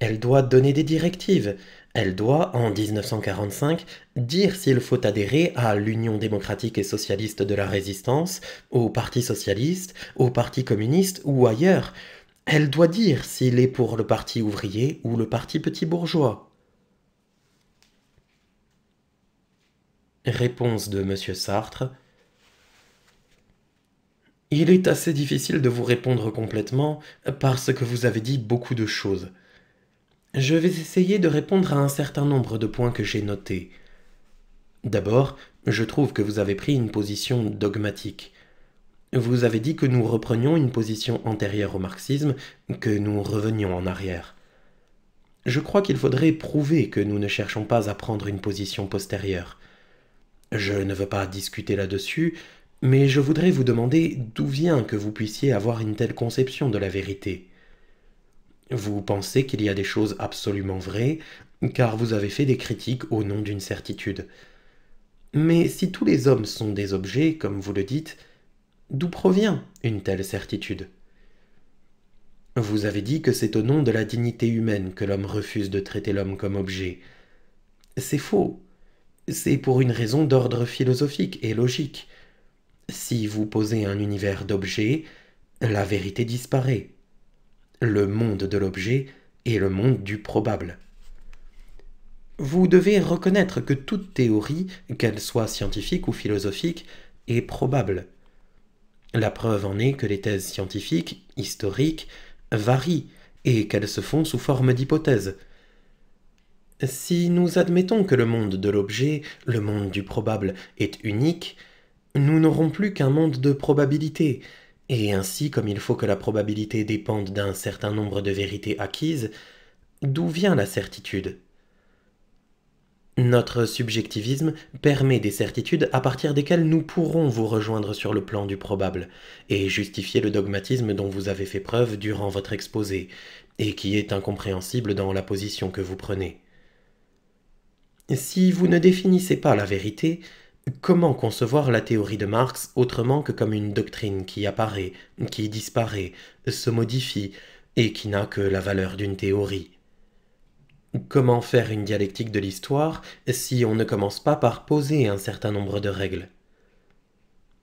Elle doit donner des directives, elle doit, en 1945, dire s'il faut adhérer à l'Union démocratique et socialiste de la résistance, au Parti socialiste, au Parti communiste ou ailleurs. Elle doit dire s'il est pour le Parti ouvrier ou le Parti petit bourgeois. Réponse de M. Sartre. Il est assez difficile de vous répondre complètement parce que vous avez dit beaucoup de choses je vais essayer de répondre à un certain nombre de points que j'ai notés. D'abord, je trouve que vous avez pris une position dogmatique. Vous avez dit que nous reprenions une position antérieure au marxisme, que nous revenions en arrière. Je crois qu'il faudrait prouver que nous ne cherchons pas à prendre une position postérieure. Je ne veux pas discuter là-dessus, mais je voudrais vous demander d'où vient que vous puissiez avoir une telle conception de la vérité. Vous pensez qu'il y a des choses absolument vraies, car vous avez fait des critiques au nom d'une certitude. Mais si tous les hommes sont des objets, comme vous le dites, d'où provient une telle certitude Vous avez dit que c'est au nom de la dignité humaine que l'homme refuse de traiter l'homme comme objet. C'est faux. C'est pour une raison d'ordre philosophique et logique. Si vous posez un univers d'objets, la vérité disparaît le monde de l'objet et le monde du probable. Vous devez reconnaître que toute théorie, qu'elle soit scientifique ou philosophique, est probable. La preuve en est que les thèses scientifiques, historiques, varient et qu'elles se font sous forme d'hypothèses. Si nous admettons que le monde de l'objet, le monde du probable, est unique, nous n'aurons plus qu'un monde de probabilités, et ainsi, comme il faut que la probabilité dépende d'un certain nombre de vérités acquises, d'où vient la certitude Notre subjectivisme permet des certitudes à partir desquelles nous pourrons vous rejoindre sur le plan du probable, et justifier le dogmatisme dont vous avez fait preuve durant votre exposé, et qui est incompréhensible dans la position que vous prenez. Si vous ne définissez pas la vérité, Comment concevoir la théorie de Marx autrement que comme une doctrine qui apparaît, qui disparaît, se modifie, et qui n'a que la valeur d'une théorie Comment faire une dialectique de l'histoire si on ne commence pas par poser un certain nombre de règles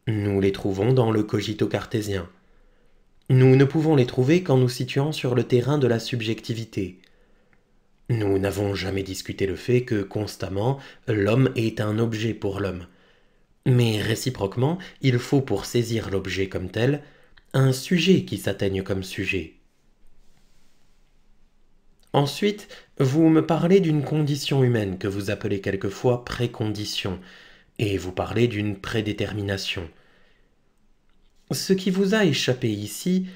Nous les trouvons dans le cogito cartésien. Nous ne pouvons les trouver qu'en nous situant sur le terrain de la subjectivité. Nous n'avons jamais discuté le fait que constamment l'homme est un objet pour l'homme, mais réciproquement, il faut pour saisir l'objet comme tel, un sujet qui s'atteigne comme sujet. Ensuite, vous me parlez d'une condition humaine que vous appelez quelquefois précondition, et vous parlez d'une prédétermination. Ce qui vous a échappé ici,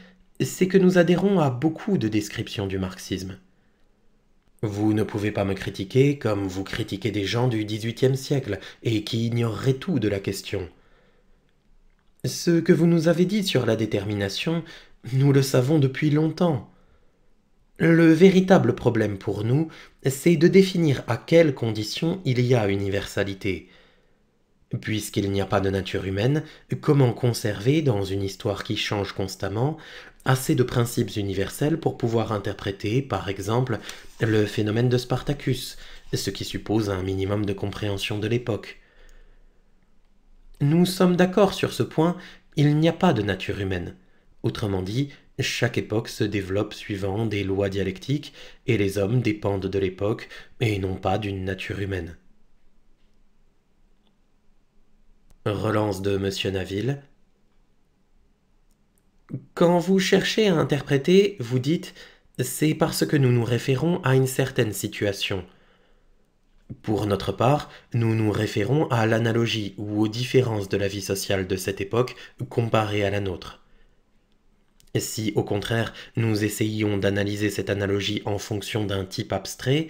c'est que nous adhérons à beaucoup de descriptions du marxisme. Vous ne pouvez pas me critiquer comme vous critiquez des gens du XVIIIe siècle et qui ignoreraient tout de la question. Ce que vous nous avez dit sur la détermination, nous le savons depuis longtemps. Le véritable problème pour nous, c'est de définir à quelles conditions il y a universalité. Puisqu'il n'y a pas de nature humaine, comment conserver dans une histoire qui change constamment assez de principes universels pour pouvoir interpréter, par exemple, le phénomène de Spartacus, ce qui suppose un minimum de compréhension de l'époque. Nous sommes d'accord sur ce point, il n'y a pas de nature humaine. Autrement dit, chaque époque se développe suivant des lois dialectiques, et les hommes dépendent de l'époque et non pas d'une nature humaine. Relance de M. Naville, quand vous cherchez à interpréter, vous dites c'est parce que nous nous référons à une certaine situation. Pour notre part, nous nous référons à l'analogie ou aux différences de la vie sociale de cette époque comparée à la nôtre. Si, au contraire, nous essayions d'analyser cette analogie en fonction d'un type abstrait,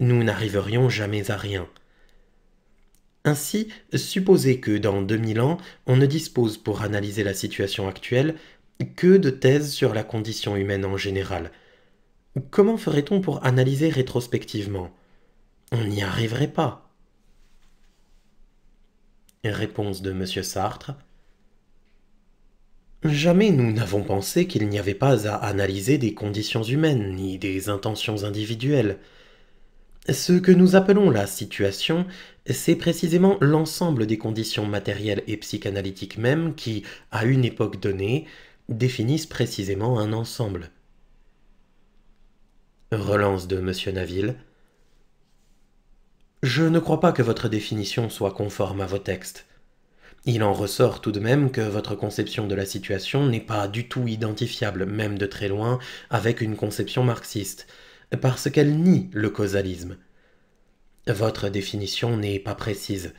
nous n'arriverions jamais à rien. Ainsi, supposez que dans 2000 ans, on ne dispose pour analyser la situation actuelle que de thèses sur la condition humaine en général. Comment ferait-on pour analyser rétrospectivement On n'y arriverait pas. Réponse de M. Sartre. Jamais nous n'avons pensé qu'il n'y avait pas à analyser des conditions humaines ni des intentions individuelles. Ce que nous appelons la situation, c'est précisément l'ensemble des conditions matérielles et psychanalytiques mêmes qui, à une époque donnée, définissent précisément un ensemble. Relance de M. Naville. Je ne crois pas que votre définition soit conforme à vos textes. Il en ressort tout de même que votre conception de la situation n'est pas du tout identifiable, même de très loin, avec une conception marxiste, parce qu'elle nie le causalisme. Votre définition n'est pas précise,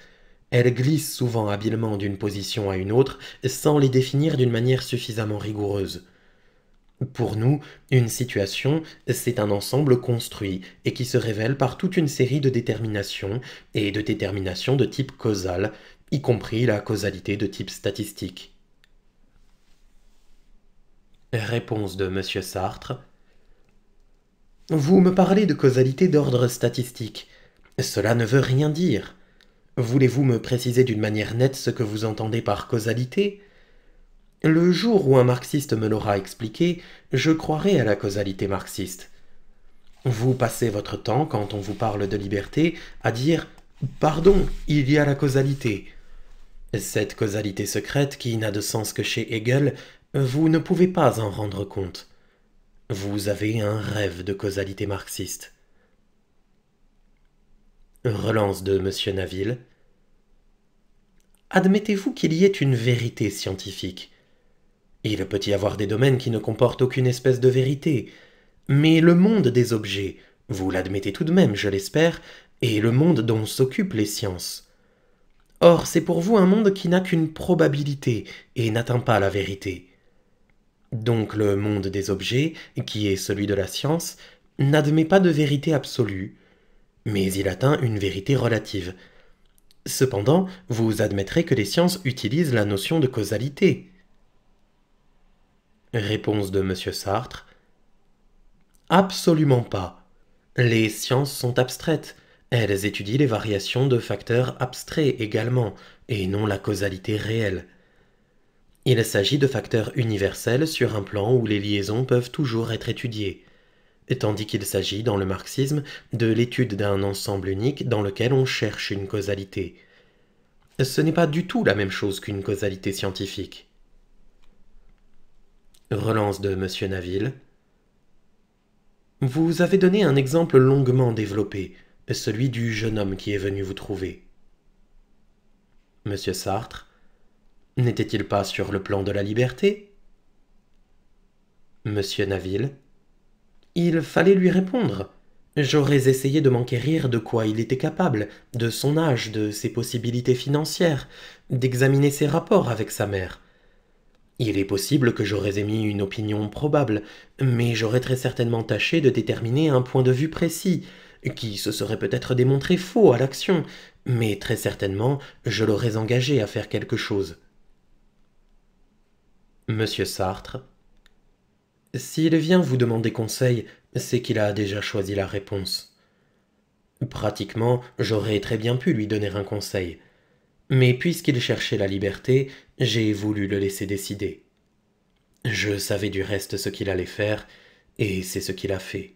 elle glisse souvent habilement d'une position à une autre sans les définir d'une manière suffisamment rigoureuse. Pour nous, une situation, c'est un ensemble construit et qui se révèle par toute une série de déterminations et de déterminations de type causal, y compris la causalité de type statistique. Réponse de M. Sartre. Vous me parlez de causalité d'ordre statistique. Cela ne veut rien dire. Voulez-vous me préciser d'une manière nette ce que vous entendez par causalité Le jour où un marxiste me l'aura expliqué, je croirai à la causalité marxiste. Vous passez votre temps, quand on vous parle de liberté, à dire Pardon, il y a la causalité. Cette causalité secrète qui n'a de sens que chez Hegel, vous ne pouvez pas en rendre compte. Vous avez un rêve de causalité marxiste. Relance de M. Naville, admettez-vous qu'il y ait une vérité scientifique Il peut y avoir des domaines qui ne comportent aucune espèce de vérité, mais le monde des objets, vous l'admettez tout de même, je l'espère, est le monde dont s'occupent les sciences. Or, c'est pour vous un monde qui n'a qu'une probabilité et n'atteint pas la vérité. Donc le monde des objets, qui est celui de la science, n'admet pas de vérité absolue, mais il atteint une vérité relative, Cependant, vous admettrez que les sciences utilisent la notion de causalité. Réponse de M. Sartre. Absolument pas. Les sciences sont abstraites. Elles étudient les variations de facteurs abstraits également, et non la causalité réelle. Il s'agit de facteurs universels sur un plan où les liaisons peuvent toujours être étudiées tandis qu'il s'agit dans le marxisme de l'étude d'un ensemble unique dans lequel on cherche une causalité. Ce n'est pas du tout la même chose qu'une causalité scientifique. Relance de M. Naville. Vous avez donné un exemple longuement développé, celui du jeune homme qui est venu vous trouver. M. Sartre. N'était-il pas sur le plan de la liberté Monsieur Naville. Il fallait lui répondre. J'aurais essayé de m'enquérir de quoi il était capable, de son âge, de ses possibilités financières, d'examiner ses rapports avec sa mère. Il est possible que j'aurais émis une opinion probable, mais j'aurais très certainement tâché de déterminer un point de vue précis, qui se serait peut-être démontré faux à l'action, mais très certainement je l'aurais engagé à faire quelque chose. Monsieur Sartre s'il vient vous demander conseil, c'est qu'il a déjà choisi la réponse. Pratiquement, j'aurais très bien pu lui donner un conseil. Mais puisqu'il cherchait la liberté, j'ai voulu le laisser décider. Je savais du reste ce qu'il allait faire, et c'est ce qu'il a fait.